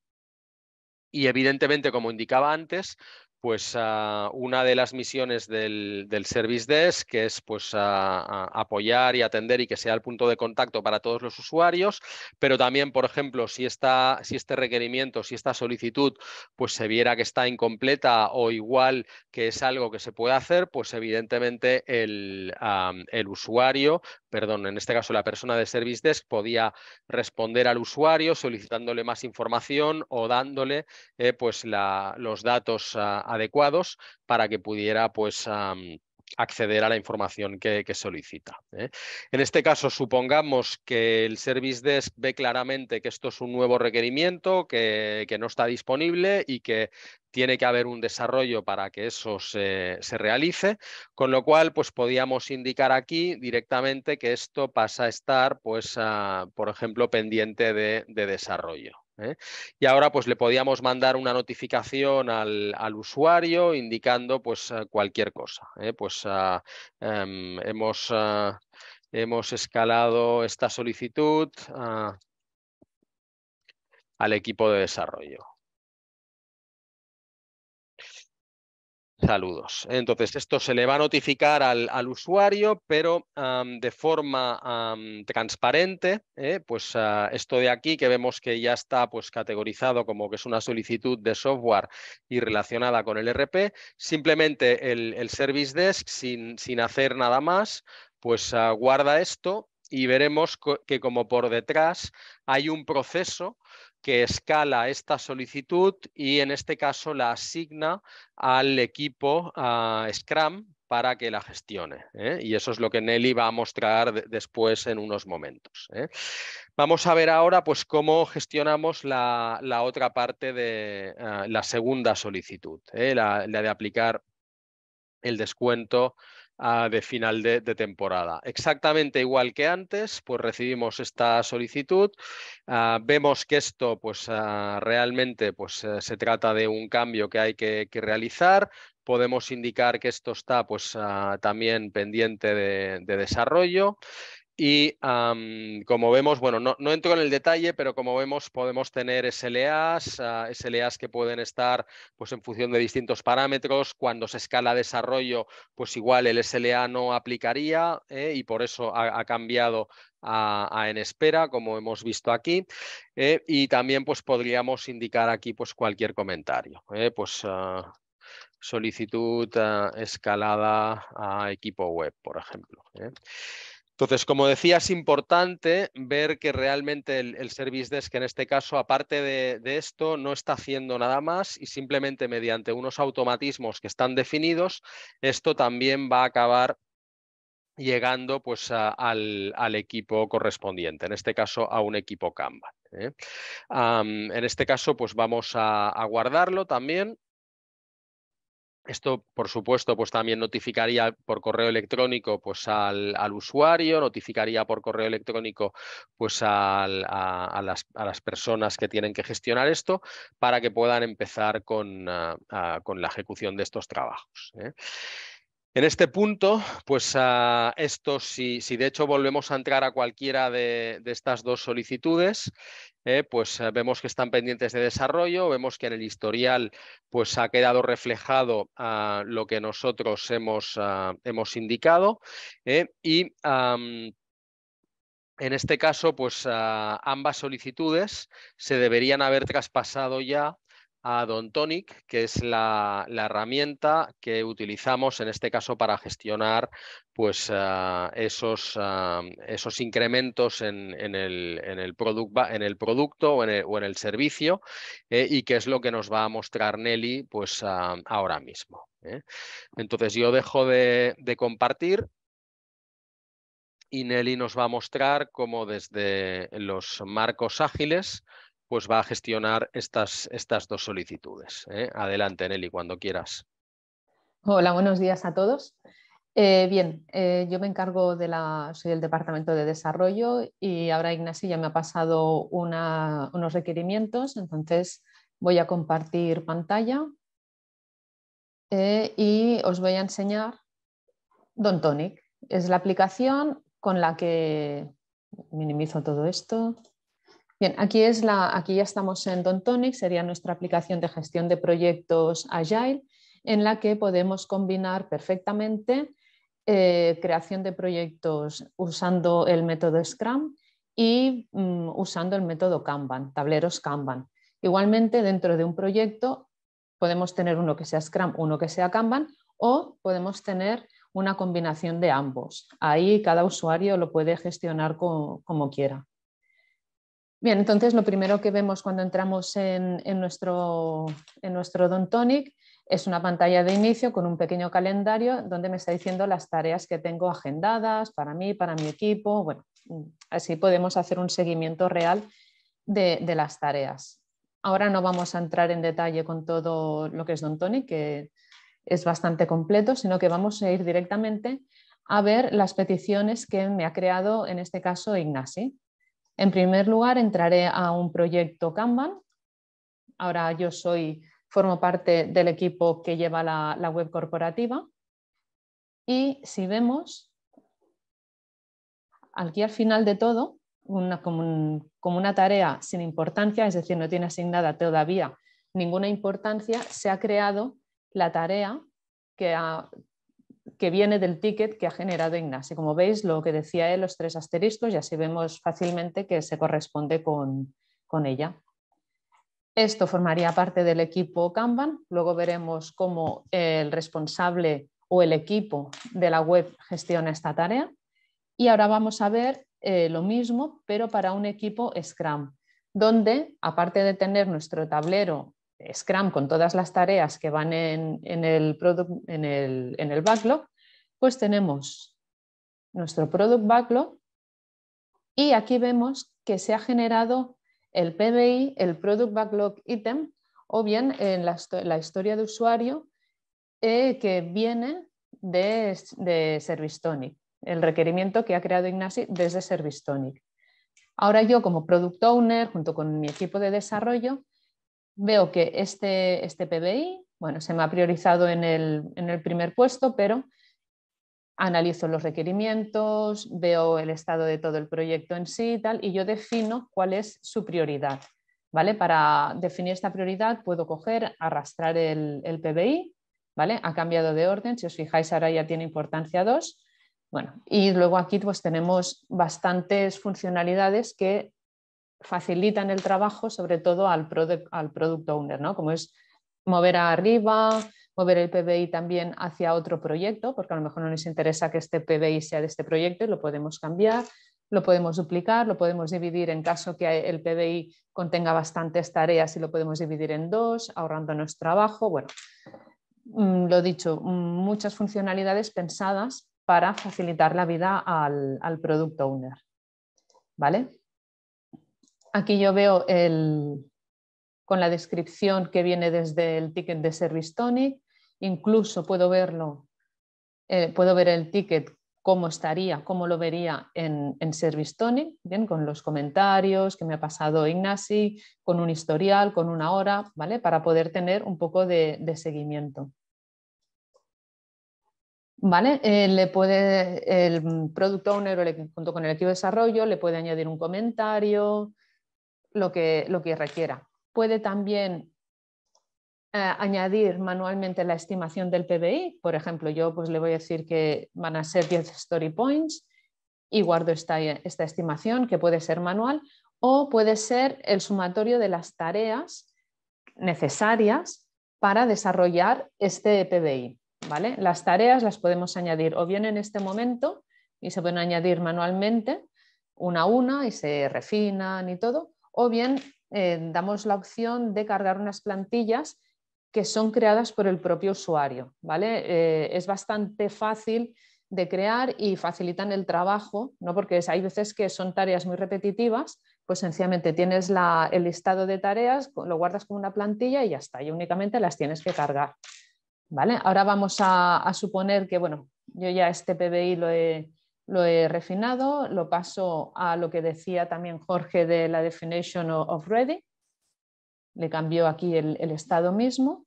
y evidentemente, como indicaba antes, pues ah, una de las misiones del, Service Desk que es pues apoyar y atender y que sea el punto de contacto para todos los usuarios, pero también, por ejemplo, si, está si este requerimiento, si esta solicitud, pues se viera que está incompleta o igual que es algo que se puede hacer, pues evidentemente el, el usuario perdón, en este caso la persona de Service Desk podía responder al usuario solicitándole más información o dándole eh, pues los datos ah, adecuados para que pudiera pues acceder a la información que, solicita. ¿eh? En este caso, supongamos que el Service Desk ve claramente que esto es un nuevo requerimiento, que, no está disponible y que tiene que haber un desarrollo para que eso se, realice, con lo cual pues podíamos indicar aquí directamente que esto pasa a estar, pues, ah, por ejemplo, pendiente de desarrollo. ¿eh? Y ahora pues, le podíamos mandar una notificación al, usuario indicando pues, eh, cualquier cosa. ¿eh? Pues ah, em, ah, hemos, escalado esta solicitud ah, al equipo de desarrollo. Saludos. Entonces, esto se le va a notificar al, usuario, pero de forma transparente, ¿eh? pues ah, esto de aquí que vemos que ya está pues, categorizado como que es una solicitud de software y relacionada con el e RP, simplemente el, Service Desk, sin, hacer nada más, pues ah, guarda esto y veremos que como por detrás hay un proceso que escala esta solicitud y en este caso la asigna al equipo ah, Scrum para que la gestione. ¿eh? Y eso es lo que Nelly va a mostrar después en unos momentos. ¿eh? Vamos a ver ahora pues, cómo gestionamos la, otra parte de ah, la segunda solicitud, ¿eh? la de aplicar el descuento Ah, de final de, temporada. Exactamente igual que antes, pues recibimos esta solicitud, ah, vemos que esto pues ah, realmente pues eh, se trata de un cambio que hay que, realizar, podemos indicar que esto está pues también pendiente de desarrollo. Y como vemos, bueno, no, entro en el detalle, pero como vemos podemos tener SLAs, ah, SLAs que pueden estar pues, en función de distintos parámetros. Cuando se escala desarrollo, pues igual el SLA no aplicaría eh, y por eso ha, cambiado a, en espera, como hemos visto aquí. Eh, y también pues, podríamos indicar aquí pues, cualquier comentario. Eh, pues, ah, solicitud ah, escalada a equipo web, por ejemplo. Entonces, como decía, es importante ver que realmente el, Service Desk, en este caso, aparte de, esto, no está haciendo nada más y simplemente mediante unos automatismos que están definidos, esto también va a acabar llegando pues, al, equipo correspondiente, en este caso a un equipo Canva. ¿eh? en este caso, pues vamos a guardarlo también esto, por supuesto, pues también notificaría por correo electrónico pues, al, usuario, notificaría por correo electrónico pues, a, las, personas que tienen que gestionar esto para que puedan empezar con, ah, ah, la ejecución de estos trabajos. ¿eh? En este punto, pues ah, si, de hecho volvemos a entrar a cualquiera de, estas dos solicitudes, eh, pues eh, vemos que están pendientes de desarrollo, vemos que en el historial pues ha quedado reflejado ah, lo que nosotros hemos, ah, hemos indicado eh, y en este caso, pues ambas solicitudes se deberían haber traspasado ya a que es la, herramienta que utilizamos en este caso para gestionar pues, ah, ah, esos, incrementos en, el, producto o en el, servicio eh, y que es lo que nos va a mostrar Nelly pues, ah, ahora mismo. ¿eh? Entonces yo dejo de compartir y Nelly nos va a mostrar cómo desde los marcos ágiles pues va a gestionar estas, dos solicitudes. ¿eh? Adelante, Nelly, cuando quieras. Hola, buenos días a todos. Eh, bien, eh, yo me encargo de la, soy del Departamento de Desarrollo y ahora Ignacio ya me ha pasado unos requerimientos, entonces voy a compartir pantalla y os voy a enseñar Don Tonic. Es la aplicación con la que minimizo todo esto. Bien, aquí, es la, aquí ya estamos en Dontonic, sería nuestra aplicación de gestión de proyectos Agile, en la que podemos combinar perfectamente eh, creación de proyectos usando el método Scrum y mm, usando el método Kanban, tableros Kanban. Igualmente, dentro de un proyecto podemos tener uno que sea Scrum, uno que sea Kanban, o podemos tener una combinación de ambos. Ahí cada usuario lo puede gestionar como quiera. Bien, entonces lo primero que vemos cuando entramos en, nuestro, en Don Tonic es una pantalla de inicio con un pequeño calendario donde me está diciendo las tareas que tengo agendadas para mí, para mi equipo. Bueno, así podemos hacer un seguimiento real de, las tareas. Ahora no vamos a entrar en detalle con todo lo que es Don Tonic, que es bastante completo, sino que vamos a ir directamente a ver las peticiones que me ha creado, en este caso, Ignasi. En primer lugar, entraré a un proyecto Kanban. Ahora yo soy, formo parte del equipo que lleva la, web corporativa. Y si vemos, aquí al final de todo, como, como una tarea sin importancia, es decir, no tiene asignada todavía ninguna importancia, se ha creado la tarea que, ha, que viene del ticket que ha generado Ignacio. Como veis, lo que decía él, los tres asteriscos, y así vemos fácilmente que se corresponde con, ella. Esto formaría parte del equipo Kanban. Luego veremos cómo el responsable o el equipo de la web gestiona esta tarea. Y ahora vamos a ver eh, lo mismo, pero para un equipo Scrum, donde aparte de tener nuestro tablero Scrum con todas las tareas que van en, el, en, el, en el backlog, pues tenemos nuestro product backlog y aquí vemos que se ha generado el PBI, el product backlog item, o bien en la, historia de usuario eh, que viene de, de ServiceTonic, el requerimiento que ha creado Ignasi desde ServiceTonic. Ahora yo como product owner, junto con mi equipo de desarrollo, veo que este, este PBI, bueno, se me ha priorizado en el, primer puesto, pero analizo los requerimientos, veo el estado de todo el proyecto en sí y tal, y yo defino cuál es su prioridad. ¿Vale? Para definir esta prioridad puedo coger, arrastrar el, el PBI, ¿vale? Ha cambiado de orden, si os fijáis ahora ya tiene importancia 2. Bueno, y luego aquí pues tenemos bastantes funcionalidades que facilitan el trabajo, sobre todo al, product, al owner, ¿no? Como es mover arriba, mover el PBI también hacia otro proyecto, porque a lo mejor no nos interesa que este PBI sea de este proyecto y lo podemos cambiar, lo podemos duplicar, lo podemos dividir en caso que el PBI contenga bastantes tareas y lo podemos dividir en dos, ahorrándonos trabajo. Bueno, mm, lo dicho, mm, muchas funcionalidades pensadas para facilitar la vida al, al product owner. ¿Vale? Aquí yo veo con la descripción que viene desde el ticket de Service Tonic. Incluso puedo verlo, eh, puedo ver el ticket cómo estaría, cómo lo vería en, Service Tonic, bien, con los comentarios que me ha pasado Ignasi, con un historial, con una hora, ¿vale? Para poder tener un poco de, seguimiento. ¿Vale? Eh, le puede, el product owner junto con el equipo de desarrollo le puede añadir un comentario, lo que, requiera. Puede también eh, añadir manualmente la estimación del PBI. Por ejemplo, yo pues, le voy a decir que van a ser 10 story points y guardo esta, estimación que puede ser manual o puede ser el sumatorio de las tareas necesarias para desarrollar este PBI. ¿vale? Las tareas las podemos añadir o bien en este momento y se pueden añadir manualmente una a una y se refinan y todo, o bien eh, damos la opción de cargar unas plantillas que son creadas por el propio usuario. ¿vale? Eh, es bastante fácil de crear y facilitan el trabajo, ¿no? porque hay veces que son tareas muy repetitivas, pues sencillamente tienes la, el listado de tareas, lo guardas como una plantilla y ya está, y únicamente las tienes que cargar. ¿vale? Ahora vamos a, a suponer que, bueno, yo ya este PBI lo he, lo he refinado, lo paso a lo que decía también Jorge de la definition of ready, le cambió aquí el, estado mismo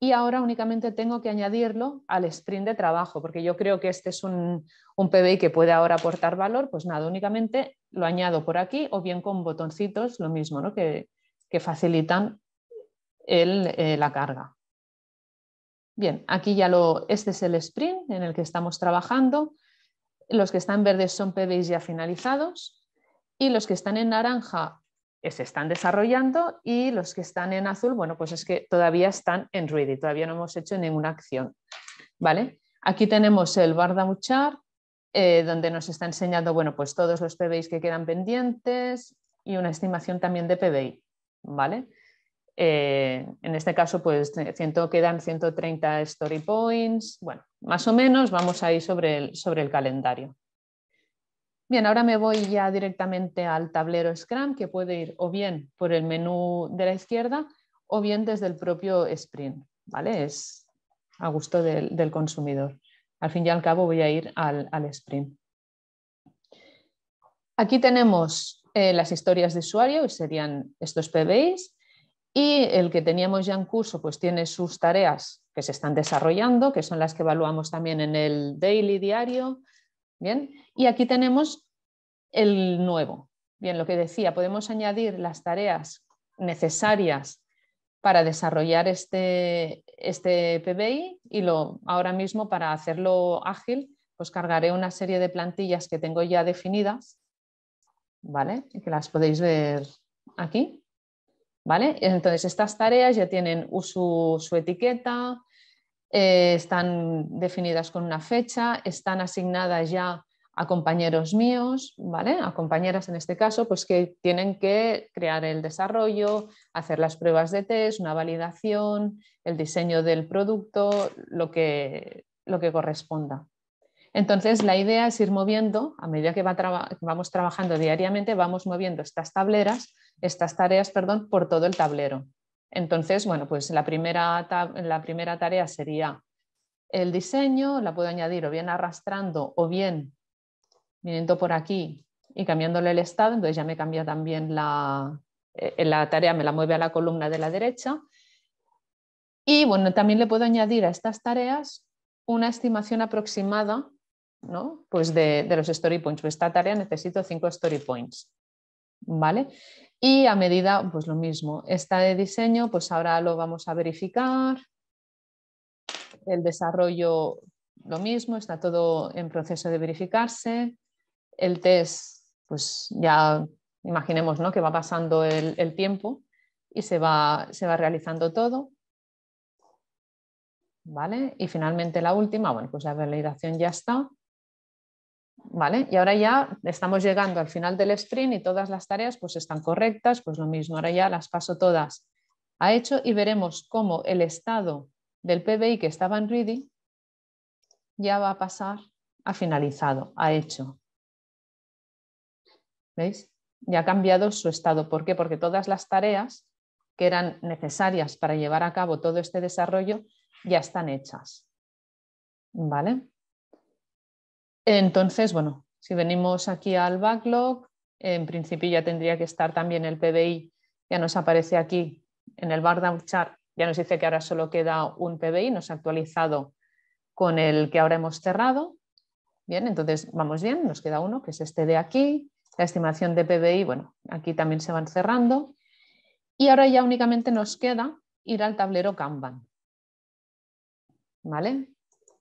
y ahora únicamente tengo que añadirlo al sprint de trabajo, porque yo creo que este es un, un PBI que puede ahora aportar valor, pues nada, únicamente lo añado por aquí o bien con botoncitos, lo mismo, que, facilitan el, eh, la carga. Bien, aquí ya lo, este es el sprint en el que estamos trabajando. Los que están verdes son PBIs ya finalizados y los que están en naranja se están desarrollando y los que están en azul, bueno, pues es que todavía están en ready, todavía no hemos hecho ninguna acción. ¿vale? Aquí tenemos el Bardamuchar, eh, donde nos está enseñando bueno, pues todos los PBIs que quedan pendientes y una estimación también de PBI. ¿vale? Eh, en este caso, pues eh, quedan 130 story points. Bueno, más o menos vamos ahí sobre el, sobre el calendario. Bien, ahora me voy ya directamente al tablero Scrum, que puede ir o bien por el menú de la izquierda o bien desde el propio sprint. ¿vale? Es a gusto del, consumidor. Al fin y al cabo voy a ir al, al sprint. Aquí tenemos eh, las historias de usuario, y serían estos PBIs, y el que teníamos ya en curso, pues tiene sus tareas que se están desarrollando, que son las que evaluamos también en el daily diario. Bien, y aquí tenemos el nuevo. Bien, lo que decía, podemos añadir las tareas necesarias para desarrollar este, este PBI y lo, ahora mismo para hacerlo ágil, pues cargaré una serie de plantillas que tengo ya definidas, ¿vale? Que las podéis ver aquí entonces, estas tareas ya tienen su, etiqueta, eh, están definidas con una fecha, están asignadas ya a compañeros míos, A compañeras en este caso, pues que tienen que crear el desarrollo, hacer las pruebas de test, una validación, el diseño del producto, lo que, corresponda. Entonces, la idea es ir moviendo, a medida que vamos trabajando diariamente, vamos moviendo estas tableras estas tareas perdón, por todo el tablero. Entonces, bueno, pues la primera, la primera tarea sería el diseño, la puedo añadir o bien arrastrando o bien viniendo por aquí y cambiándole el estado, entonces ya me cambia también la, eh, la tarea, me la mueve a la columna de la derecha. Y bueno, también le puedo añadir a estas tareas una estimación aproximada ¿no? pues de, de, los story points. Pues esta tarea necesito cinco story points. ¿Vale? Y a medida, pues lo mismo, esta de diseño, pues ahora lo vamos a verificar. El desarrollo, lo mismo, está todo en proceso de verificarse. El test, pues ya imaginemos ¿no? que va pasando el, tiempo y se va, se va realizando todo. ¿Vale? Y finalmente la última, bueno, pues la validación ya está. Y ahora ya estamos llegando al final del sprint y todas las tareas pues están correctas, pues lo mismo, ahora ya las paso todas a hecho y veremos cómo el estado del PBI que estaba en ready ya va a pasar a finalizado, a hecho. ¿Veis? Ya ha cambiado su estado. ¿Por qué? Porque todas las tareas que eran necesarias para llevar a cabo todo este desarrollo ya están hechas. ¿Vale? Entonces, bueno, si venimos aquí al backlog, en principio ya tendría que estar también el PBI, ya nos aparece aquí en el bar down chart, ya nos dice que ahora solo queda un PBI, nos ha actualizado con el que ahora hemos cerrado. Bien, entonces vamos bien, nos queda uno, que es este de aquí, la estimación de PBI, bueno, aquí también se van cerrando. Y ahora ya únicamente nos queda ir al tablero Kanban. ¿Vale?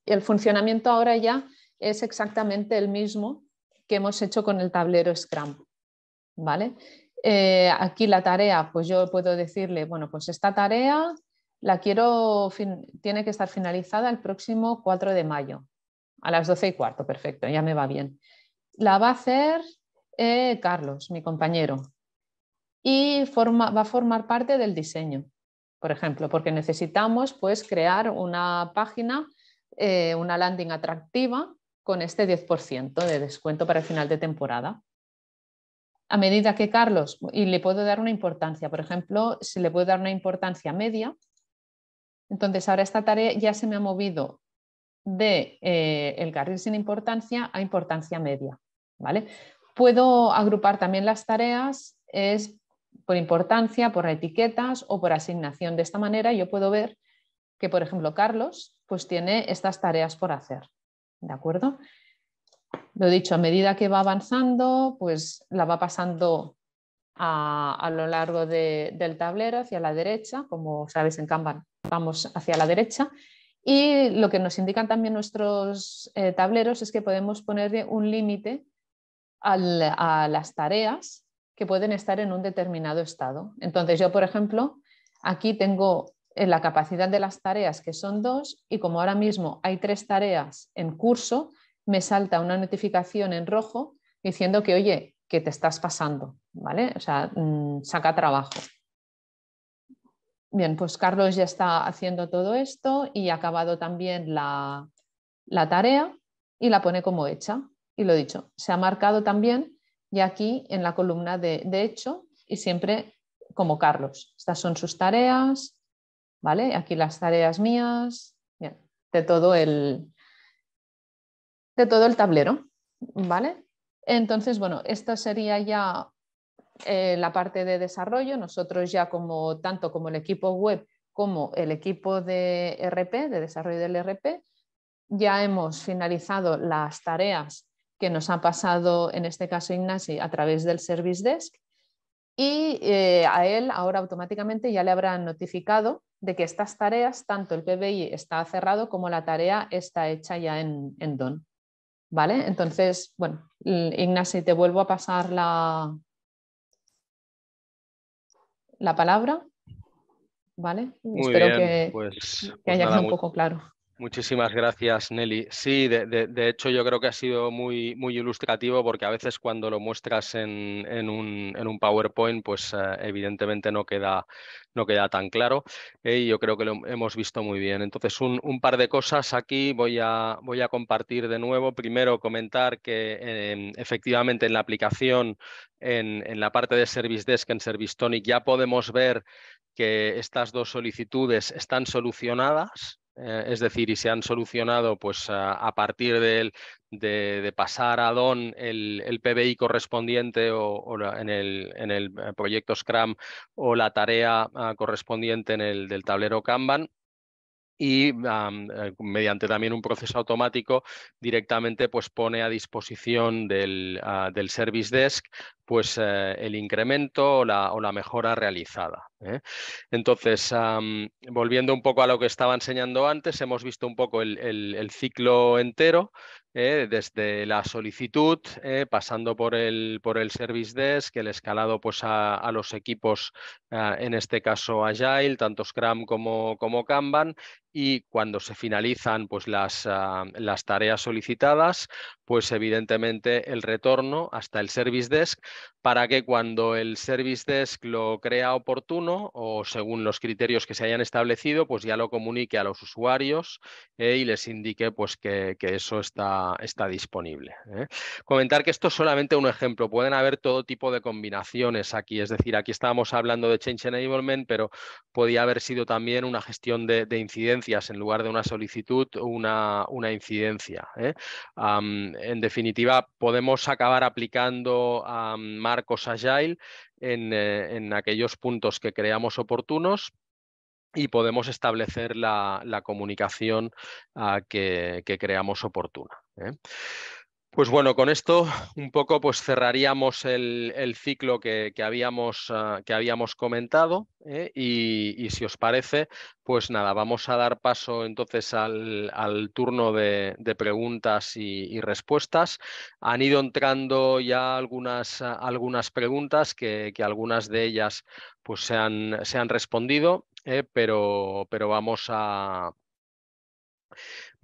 el funcionamiento ahora ya es exactamente el mismo que hemos hecho con el tablero Scrum. ¿Vale? Eh, aquí la tarea, pues yo puedo decirle, bueno, pues esta tarea la quiero, tiene que estar finalizada el próximo 4 de mayo, a las 12 y cuarto, perfecto, ya me va bien. La va a hacer eh, Carlos, mi compañero, y va a formar parte del diseño, por ejemplo, porque necesitamos pues, crear una página, eh, una landing atractiva con este 10% de descuento para el final de temporada. A medida que Carlos, y le puedo dar una importancia, por ejemplo, si le puedo dar una importancia media, entonces ahora esta tarea ya se me ha movido de eh, el carril sin importancia a importancia media, ¿vale? Puedo agrupar también las tareas es por importancia, por etiquetas o por asignación. De esta manera yo puedo ver que, por ejemplo, Carlos pues tiene estas tareas por hacer. ¿De acuerdo? Lo dicho, a medida que va avanzando, pues la va pasando a, lo largo del tablero hacia la derecha, como sabes en Kanban, vamos hacia la derecha. Y lo que nos indican también nuestros eh, tableros es que podemos ponerle un límite a las tareas que pueden estar en un determinado estado. Entonces yo, por ejemplo, aquí tengo en la capacidad de las tareas, que son dos, y como ahora mismo hay tres tareas en curso, me salta una notificación en rojo diciendo que, oye, que te estás pasando, ¿vale? O sea, mm, saca trabajo. Bien, pues Carlos ya está haciendo todo esto y ha acabado también la, tarea y la pone como hecha. Y lo dicho, se ha marcado también ya aquí en la columna de, de hecho y siempre como Carlos. Estas son sus tareas, ¿vale? Aquí las tareas mías, de todo el, todo el tablero, ¿vale? Entonces, bueno, esta sería ya eh, la parte de desarrollo. Nosotros ya como tanto como el equipo web como el equipo de RP, de desarrollo del RP, ya hemos finalizado las tareas que nos ha pasado, en este caso Ignasi, a través del Service Desk y eh, a él ahora automáticamente ya le habrán notificado de que estas tareas, tanto el PBI está cerrado como la tarea está hecha ya en, DON. ¿Vale? Entonces, bueno, Ignacio, te vuelvo a pasar la, palabra. ¿Vale? Espero que, pues, que pues haya quedado un poco claro. Muchísimas gracias, Nelly. Sí, de, hecho yo creo que ha sido muy, muy ilustrativo porque a veces cuando lo muestras en, un, PowerPoint, pues eh, evidentemente no queda, tan claro eh, y yo creo que lo hemos visto muy bien. Entonces, un, par de cosas aquí voy a, compartir de nuevo. Primero, comentar que em, efectivamente en la aplicación, en, en la parte de Service Desk, en Service Tonic, ya podemos ver que estas dos solicitudes están solucionadas eh, es decir, y se han solucionado pues, a, partir de, pasar a DON el, PBI correspondiente o, en, el, eh, proyecto Scrum o la tarea ah, correspondiente en el del tablero Kanban y eh, mediante también un proceso automático directamente pues pone a disposición del, ah, del service desk pues eh, el incremento o la, o la mejora realizada. ¿eh? Entonces, volviendo un poco a lo que estaba enseñando antes, hemos visto un poco el, ciclo entero, ¿eh? desde la solicitud, pasando por el, por el Service Desk, el escalado pues, a, los equipos, ah, en este caso Agile, tanto Scrum como, como Kanban, y cuando se finalizan pues, las, ah, las tareas solicitadas, pues evidentemente el retorno hasta el Service Desk, para que cuando el Service Desk lo crea oportuno o según los criterios que se hayan establecido, pues ya lo comunique a los usuarios eh, y les indique pues, que, eso está, está disponible. ¿eh? Comentar que esto es solamente un ejemplo, pueden haber todo tipo de combinaciones aquí, es decir, aquí estábamos hablando de Change Enablement, pero podía haber sido también una gestión de, incidencias en lugar de una solicitud, una, una incidencia. ¿eh? en definitiva, podemos acabar aplicando marcos agile eh, en, aquellos puntos que creamos oportunos y podemos establecer la, comunicación ah, que, creamos oportuna. ¿eh? Pues bueno, con esto un poco pues cerraríamos el, ciclo que, habíamos, ah, que habíamos comentado ¿eh? y, si os parece, pues nada, vamos a dar paso entonces al, turno de, preguntas y, respuestas. Han ido entrando ya algunas, ah, algunas preguntas que, algunas de ellas pues se han, se han respondido, ¿eh? pero, pero vamos a...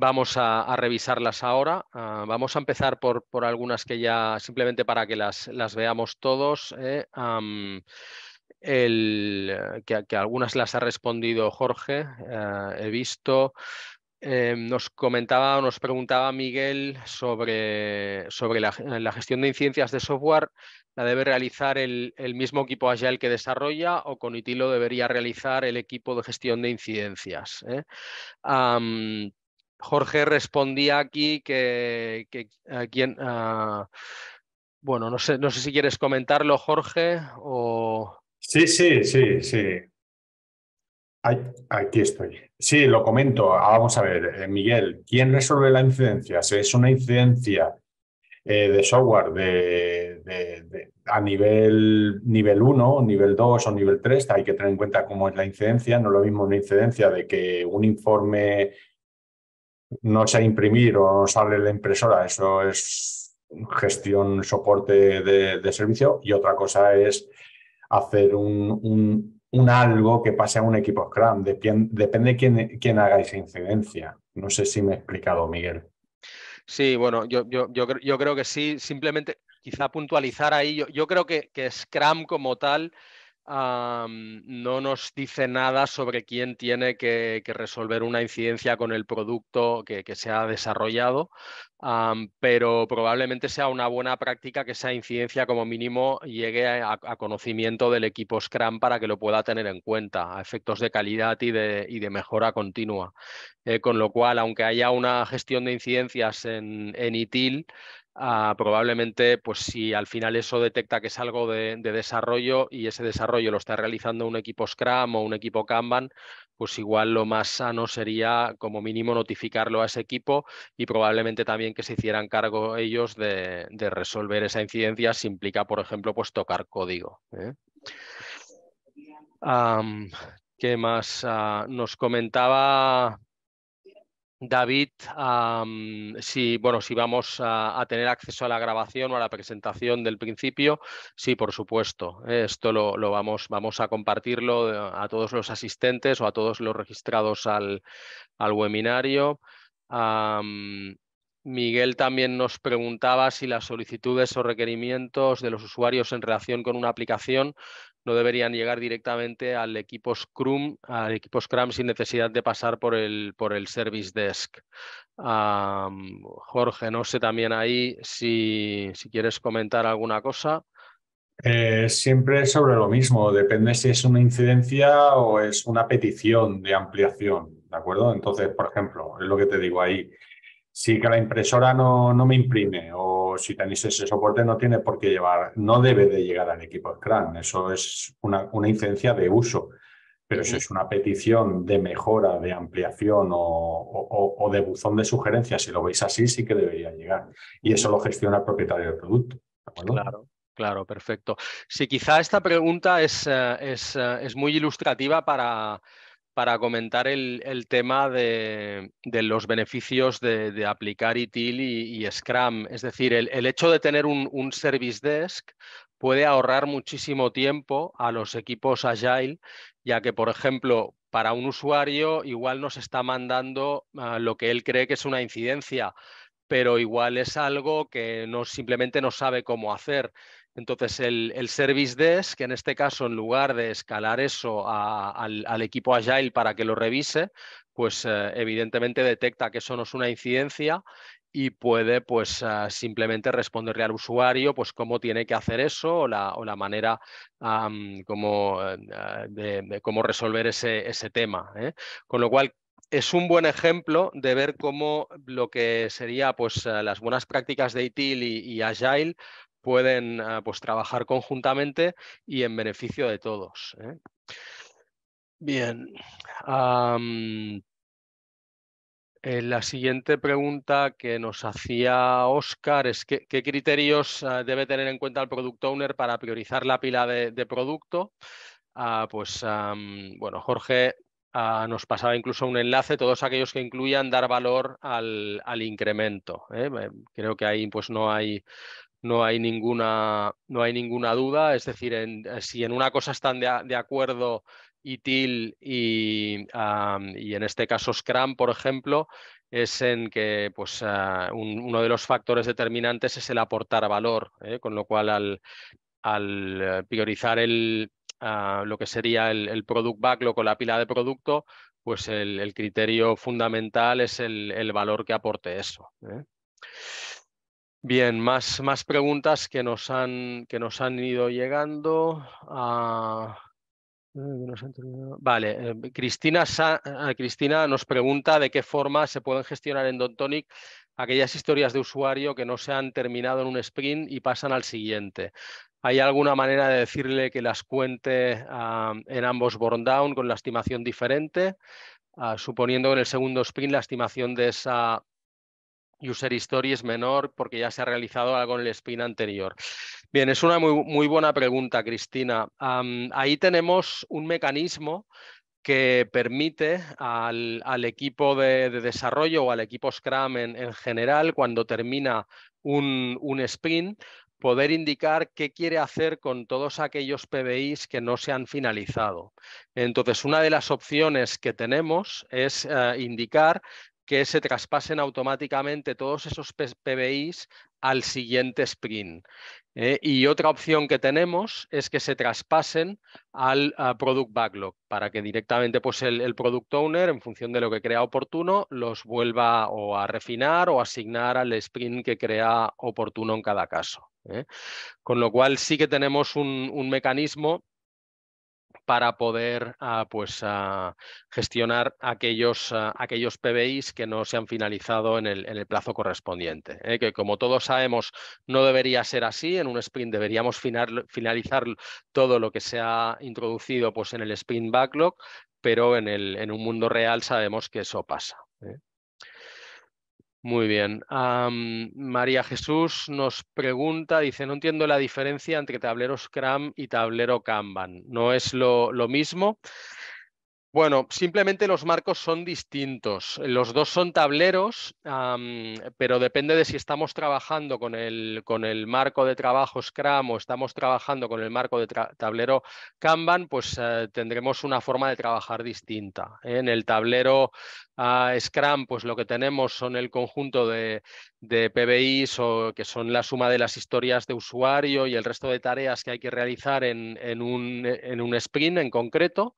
Vamos a, revisarlas ahora. Ah, vamos a empezar por, por, algunas que ya, simplemente para que las, las veamos todos. ¿eh? el, que, algunas las ha respondido Jorge, eh, he visto. Em, nos comentaba o nos preguntaba Miguel sobre, sobre la, gestión de incidencias de software. ¿La debe realizar el, mismo equipo Agile que desarrolla o con ITILO debería realizar el equipo de gestión de incidencias? ¿eh? Jorge respondía aquí que, bueno, no sé, no sé si quieres comentarlo, Jorge, o... Sí, sí, sí, sí. Aquí estoy. Sí, lo comento. Ah, vamos a ver, eh, Miguel, ¿quién resuelve la incidencia? Si es una incidencia eh, de software de, a nivel, nivel 1, nivel 2 o nivel 3, hay que tener en cuenta cómo es la incidencia. No lo mismo una incidencia de que un informe no sé imprimir o no sale la impresora, eso es gestión, soporte de, servicio, y otra cosa es hacer un, algo que pase a un equipo Scrum, depende quién, haga esa incidencia. No sé si me he explicado, Miguel. Sí, bueno, yo, creo que sí, simplemente quizá puntualizar ahí, yo, creo que Scrum como tal no nos dice nada sobre quién tiene que, resolver una incidencia con el producto que, se ha desarrollado, pero probablemente sea una buena práctica que esa incidencia como mínimo llegue a, conocimiento del equipo Scrum para que lo pueda tener en cuenta a efectos de calidad y de, mejora continua. Eh, con lo cual, aunque haya una gestión de incidencias en ITIL, Ah, probablemente, pues si al final eso detecta que es algo de, desarrollo y ese desarrollo lo está realizando un equipo Scrum o un equipo Kanban, pues igual lo más sano sería como mínimo notificarlo a ese equipo y probablemente también que se hicieran cargo ellos de, resolver esa incidencia si implica, por ejemplo, pues tocar código. ¿eh? ¿Qué más? Ah, nos comentaba David, si, bueno, si vamos a, tener acceso a la grabación o a la presentación del principio, sí, por supuesto. ¿eh? esto lo, vamos, vamos a compartirlo eh, a todos los asistentes o a todos los registrados al, webinario. Miguel también nos preguntaba si las solicitudes o requerimientos de los usuarios en relación con una aplicación no deberían llegar directamente al equipo Scrum, al equipo Scrum sin necesidad de pasar por el, por el Service Desk. Jorge, no sé también ahí si, quieres comentar alguna cosa. Eh, siempre sobre lo mismo, depende si es una incidencia o es una petición de ampliación, ¿de acuerdo? Entonces, por ejemplo, es lo que te digo ahí, si que la impresora no, no me imprime o pues, si tenéis ese soporte, no tiene por qué llevar, no debe de llegar al equipo Scrum. Eso es una, incidencia de uso. Pero si es una petición de mejora, de ampliación o, de buzón de sugerencias, si lo veis así, sí que debería llegar. Y eso lo gestiona el propietario del producto. claro. Claro, perfecto. Si quizá esta pregunta es, eh, es, eh, es muy ilustrativa para, para comentar el, tema de, los beneficios de, aplicar ITIL y, y, Scrum. Es decir, el, hecho de tener un, Service Desk puede ahorrar muchísimo tiempo a los equipos Agile, ya que, por ejemplo, para un usuario igual nos está mandando ah, lo que él cree que es una incidencia, pero igual es algo que simplemente no sabe cómo hacer. Entonces, el, el, Service Desk, que en este caso, en lugar de escalar eso al, equipo Agile para que lo revise, pues eh, evidentemente detecta que eso no es una incidencia y puede pues eh, simplemente responderle al usuario pues cómo tiene que hacer eso o la, manera como, eh, de, cómo resolver ese, tema. Con lo cual, es un buen ejemplo de ver cómo lo que sería pues, las buenas prácticas de ITIL y Agile pueden ah, pues, trabajar conjuntamente y en beneficio de todos. ¿eh? Bien. Eh, la siguiente pregunta que nos hacía Oscar es qué criterios ah, debe tener en cuenta el product owner para priorizar la pila de, producto. Ah, pues bueno, Jorge nos pasaba incluso un enlace, todos aquellos que incluyan dar valor al, incremento. ¿eh? Creo que ahí pues no hay no hay ninguna, no hay ninguna duda. Es decir, eh, si en una cosa están de, acuerdo ITIL y, y, en este caso Scrum, por ejemplo, es en que pues, ah, uno de los factores determinantes es el aportar valor, ¿eh? con lo cual al, al eh, priorizar el, ah, lo que sería el, el product backlog o la pila de producto, pues el, criterio fundamental es el, valor que aporte eso. Bien, más, preguntas que nos han, ido llegando. Ah, vale, eh, Cristina, ah, Cristina nos pregunta de qué forma se pueden gestionar en Dontonic aquellas historias de usuario que no se han terminado en un sprint y pasan al siguiente. ¿Hay alguna manera de decirle que las cuente ah, en ambos born down con la estimación diferente? suponiendo que en el segundo sprint la estimación de esa User History es menor porque ya se ha realizado algo en el spin anterior. Bien, es una muy, muy buena pregunta, Cristina. ahí tenemos un mecanismo que permite al, equipo de, desarrollo o al equipo Scrum en, general, cuando termina un, spin, poder indicar qué quiere hacer con todos aquellos PBIs que no se han finalizado. Entonces, una de las opciones que tenemos es eh, indicar que se traspasen automáticamente todos esos PBIs al siguiente sprint. ¿eh? y otra opción que tenemos es que se traspasen al Product Backlog para que directamente pues, el, Product Owner, en función de lo que crea oportuno, los vuelva o a refinar o asignar al sprint que crea oportuno en cada caso. ¿eh? Con lo cual sí que tenemos un mecanismo para poder ah, pues, ah, gestionar aquellos, ah, aquellos PBIs que no se han finalizado en el, en el plazo correspondiente. ¿eh? Que como todos sabemos, no debería ser así. En un sprint deberíamos finalizar todo lo que se ha introducido pues, en el sprint backlog, pero en, el, en un mundo real sabemos que eso pasa. ¿eh? Muy bien. María Jesús nos pregunta, dice, no entiendo la diferencia entre tablero Scrum y tablero Kanban. ¿No es lo, lo mismo? Bueno, simplemente los marcos son distintos. Los dos son tableros, pero depende de si estamos trabajando con el, con el, marco de trabajo Scrum o estamos trabajando con el marco de tablero Kanban, pues eh, tendremos una forma de trabajar distinta. En el tablero ah, Scrum, pues lo que tenemos son el conjunto de, PBIs o que son la suma de las historias de usuario y el resto de tareas que hay que realizar en, un, en un sprint en concreto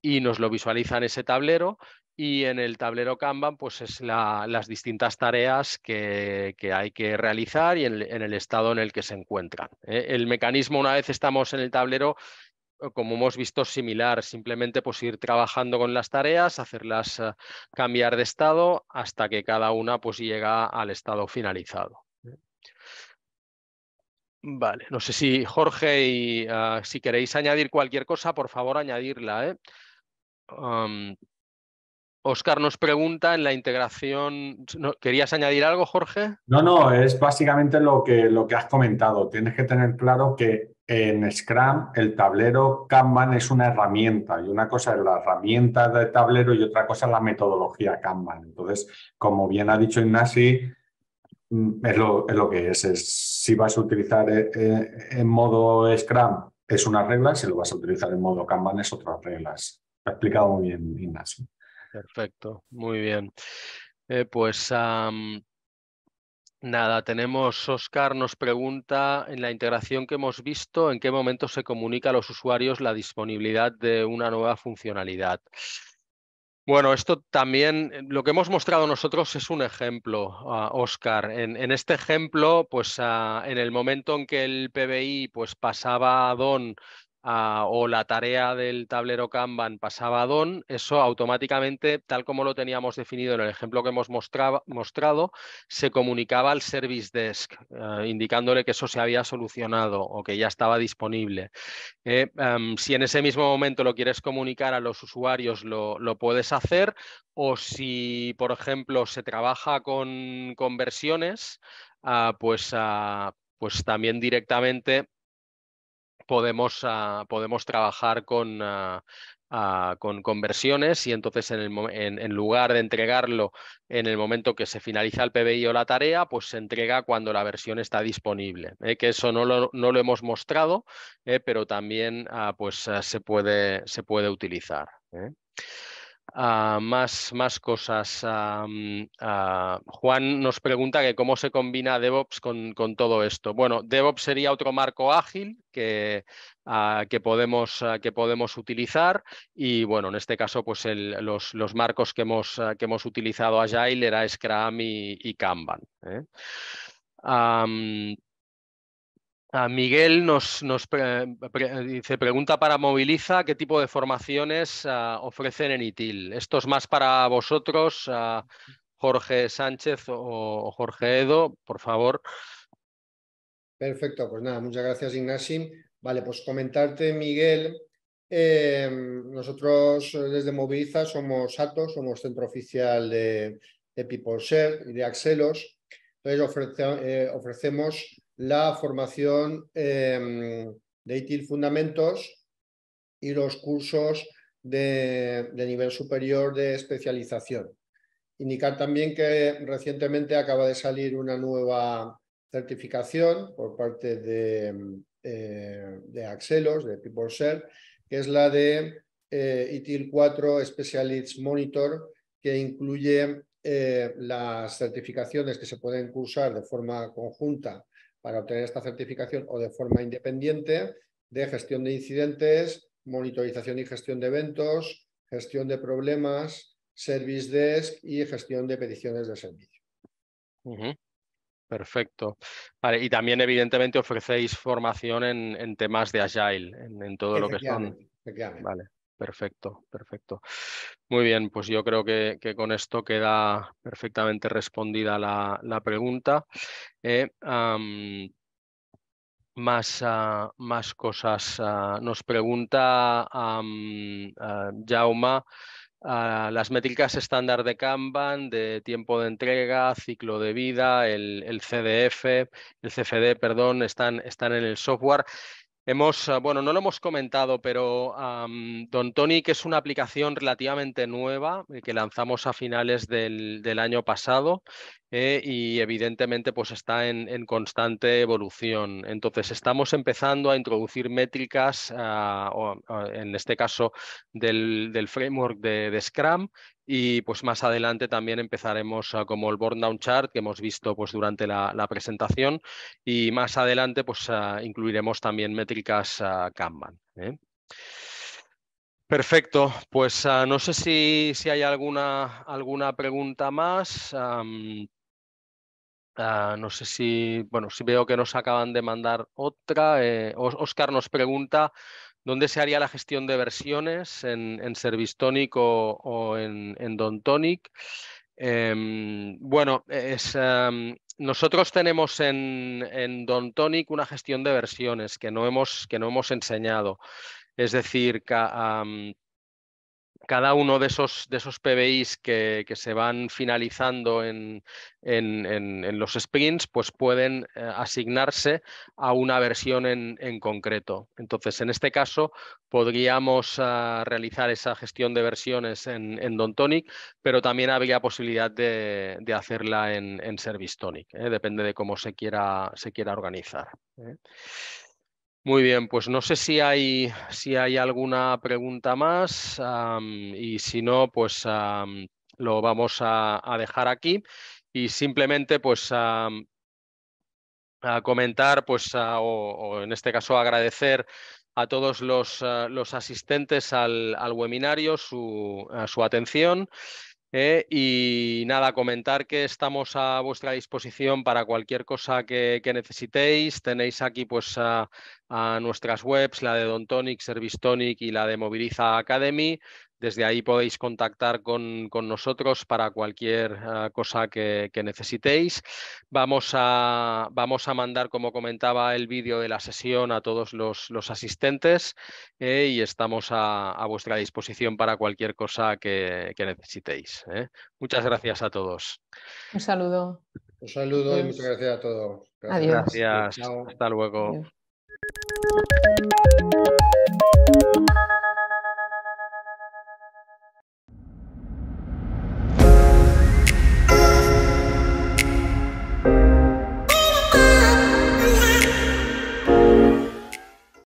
y nos lo visualiza en ese tablero y en el tablero Kanban pues es las distintas tareas que, hay que realizar y en, el estado en el que se encuentran. ¿eh? El mecanismo una vez estamos en el tablero eh, como hemos visto, similar, simplemente pues ir trabajando con las tareas, hacerlas eh, cambiar de estado hasta que cada una pues llega al estado finalizado. Vale, no sé si Jorge y ah, si queréis añadir cualquier cosa, por favor añadirla. Oscar nos pregunta en la integración. ¿Querías añadir algo, Jorge? No, no, es básicamente lo que, lo que has comentado. Tienes que tener claro que en Scrum el tablero Kanban es una herramienta y una cosa es la herramienta de tablero y otra cosa es la metodología Kanban. Entonces, como bien ha dicho Ignasi, mm, es lo, que es. es. Si vas a utilizar eh, eh, en modo Scrum es una regla, si lo vas a utilizar en modo Kanban es otras reglas explicado bien Ignacio. Perfecto, muy bien. Eh, pues nada, tenemos, Oscar nos pregunta en la integración que hemos visto, ¿en qué momento se comunica a los usuarios la disponibilidad de una nueva funcionalidad? Bueno, esto también, lo que hemos mostrado nosotros es un ejemplo, Oscar. Ah, en, este ejemplo, pues ah, en el momento en que el PBI pues, pasaba a DON Ah, o la tarea del tablero Kanban pasaba a Don, eso automáticamente, tal como lo teníamos definido en el ejemplo que hemos mostrado, se comunicaba al Service Desk, eh, indicándole que eso se había solucionado o que ya estaba disponible. Eh, em, si en ese mismo momento lo quieres comunicar a los usuarios, lo, puedes hacer o si, por ejemplo, se trabaja con, conversiones versiones, ah, pues, ah, pues, también directamente podemos, ah, podemos trabajar con, uh, con versiones y entonces en, lugar de entregarlo en el momento que se finaliza el PBI o la tarea, pues se entrega cuando la versión está disponible. ¿eh? Que eso no lo, no lo hemos mostrado, ¿eh? pero también pues, se, puede, se puede utilizar. ¿eh? Ah, más, más cosas. Ah, mm, ah, Juan nos pregunta que cómo se combina DevOps con, con, todo esto. Bueno, DevOps sería otro marco ágil que, que, podemos, que podemos utilizar y bueno, en este caso pues los, los, marcos que hemos, que hemos utilizado Agile era Scrum y, y Kanban. ¿eh? Miguel nos, dice, pregunta para Moviliza, ¿qué tipo de formaciones ah, ofrecen en ITIL? ¿Esto es más para vosotros, ah, Jorge Sánchez o, Jorge Edo, por favor? Perfecto, pues nada, muchas gracias Ignasim. Vale, pues comentarte, Miguel, em, nosotros desde Moviliza somos Atos, somos centro oficial de, de PeopleShare y de Axelos. Entonces eh, ofrecemos la formación em, de ITIL Fundamentos y los cursos de, nivel superior de especialización. Indicar también que recientemente acaba de salir una nueva certificación por parte de, eh, de Axelos, de PeopleServe, que es la de eh, ITIL 4 Specialist Monitor, que incluye eh, las certificaciones que se pueden cursar de forma conjunta para obtener esta certificación o de forma independiente de gestión de incidentes, monitorización y gestión de eventos, gestión de problemas, service desk y gestión de peticiones de servicio. Perfecto. Vale, y también, evidentemente, ofrecéis formación en, temas de Agile, en, todo lo que son. Vale, Perfecto, perfecto. Muy bien, pues yo creo que, con esto queda perfectamente respondida la, pregunta. Eh, más, ah, más cosas. Ah, nos pregunta ah, Jauma. las métricas estándar de Kanban, de tiempo de entrega, ciclo de vida, el, CDF, el CFD, perdón, están, están en el software. Hemos, eh, bueno, no lo hemos comentado, pero Don Tony, que es una aplicación relativamente nueva eh, que lanzamos a finales del año pasado eh, y evidentemente pues está en, constante evolución. Entonces estamos empezando a introducir métricas, ah, ah, en este caso del, framework de, Scrum y pues más adelante también empezaremos ah, como el Burn Down Chart que hemos visto pues durante la, presentación y más adelante pues incluiremos también métricas Kanban. ¿eh? Perfecto, pues no sé si, si hay alguna, alguna pregunta más. Ah, no sé si, bueno, si veo que nos acaban de mandar otra. Eh, Oscar nos pregunta dónde se haría la gestión de versiones, en, en Servistonic o, en, Dontonic. Em, bueno, es, em, nosotros tenemos en, en Dontonic una gestión de versiones que no hemos, que no hemos enseñado. Es decir, que cada uno de esos, de esos PBIs que, se van finalizando en, en, en, los sprints, pues pueden eh, asignarse a una versión en, concreto. Entonces, en este caso, podríamos ah, realizar esa gestión de versiones en, DonTonic, pero también habría posibilidad de, hacerla en, Service Tonic, ¿eh? depende de cómo se quiera, se quiera organizar. ¿eh? Muy bien, pues no sé si hay, si hay alguna pregunta más y si no, pues lo vamos a, dejar aquí y simplemente pues a comentar pues o, en este caso agradecer a todos los, ah, los asistentes al, al webinario su, su atención eh, y nada, comentar que estamos a vuestra disposición para cualquier cosa que, necesitéis. Tenéis aquí pues a, nuestras webs, la de Dontonic, Servistonic y la de Moviliza Academy. Desde ahí podéis contactar con, nosotros para cualquier ah, cosa que, necesitéis. Vamos a, vamos a, mandar, como comentaba, el vídeo de la sesión a todos los, asistentes eh, y estamos a, vuestra disposición para cualquier cosa que, necesitéis. Eh. Muchas gracias a todos. Un saludo. Un saludo y muchas gracias a todos. Gracias. Adiós. Hasta luego.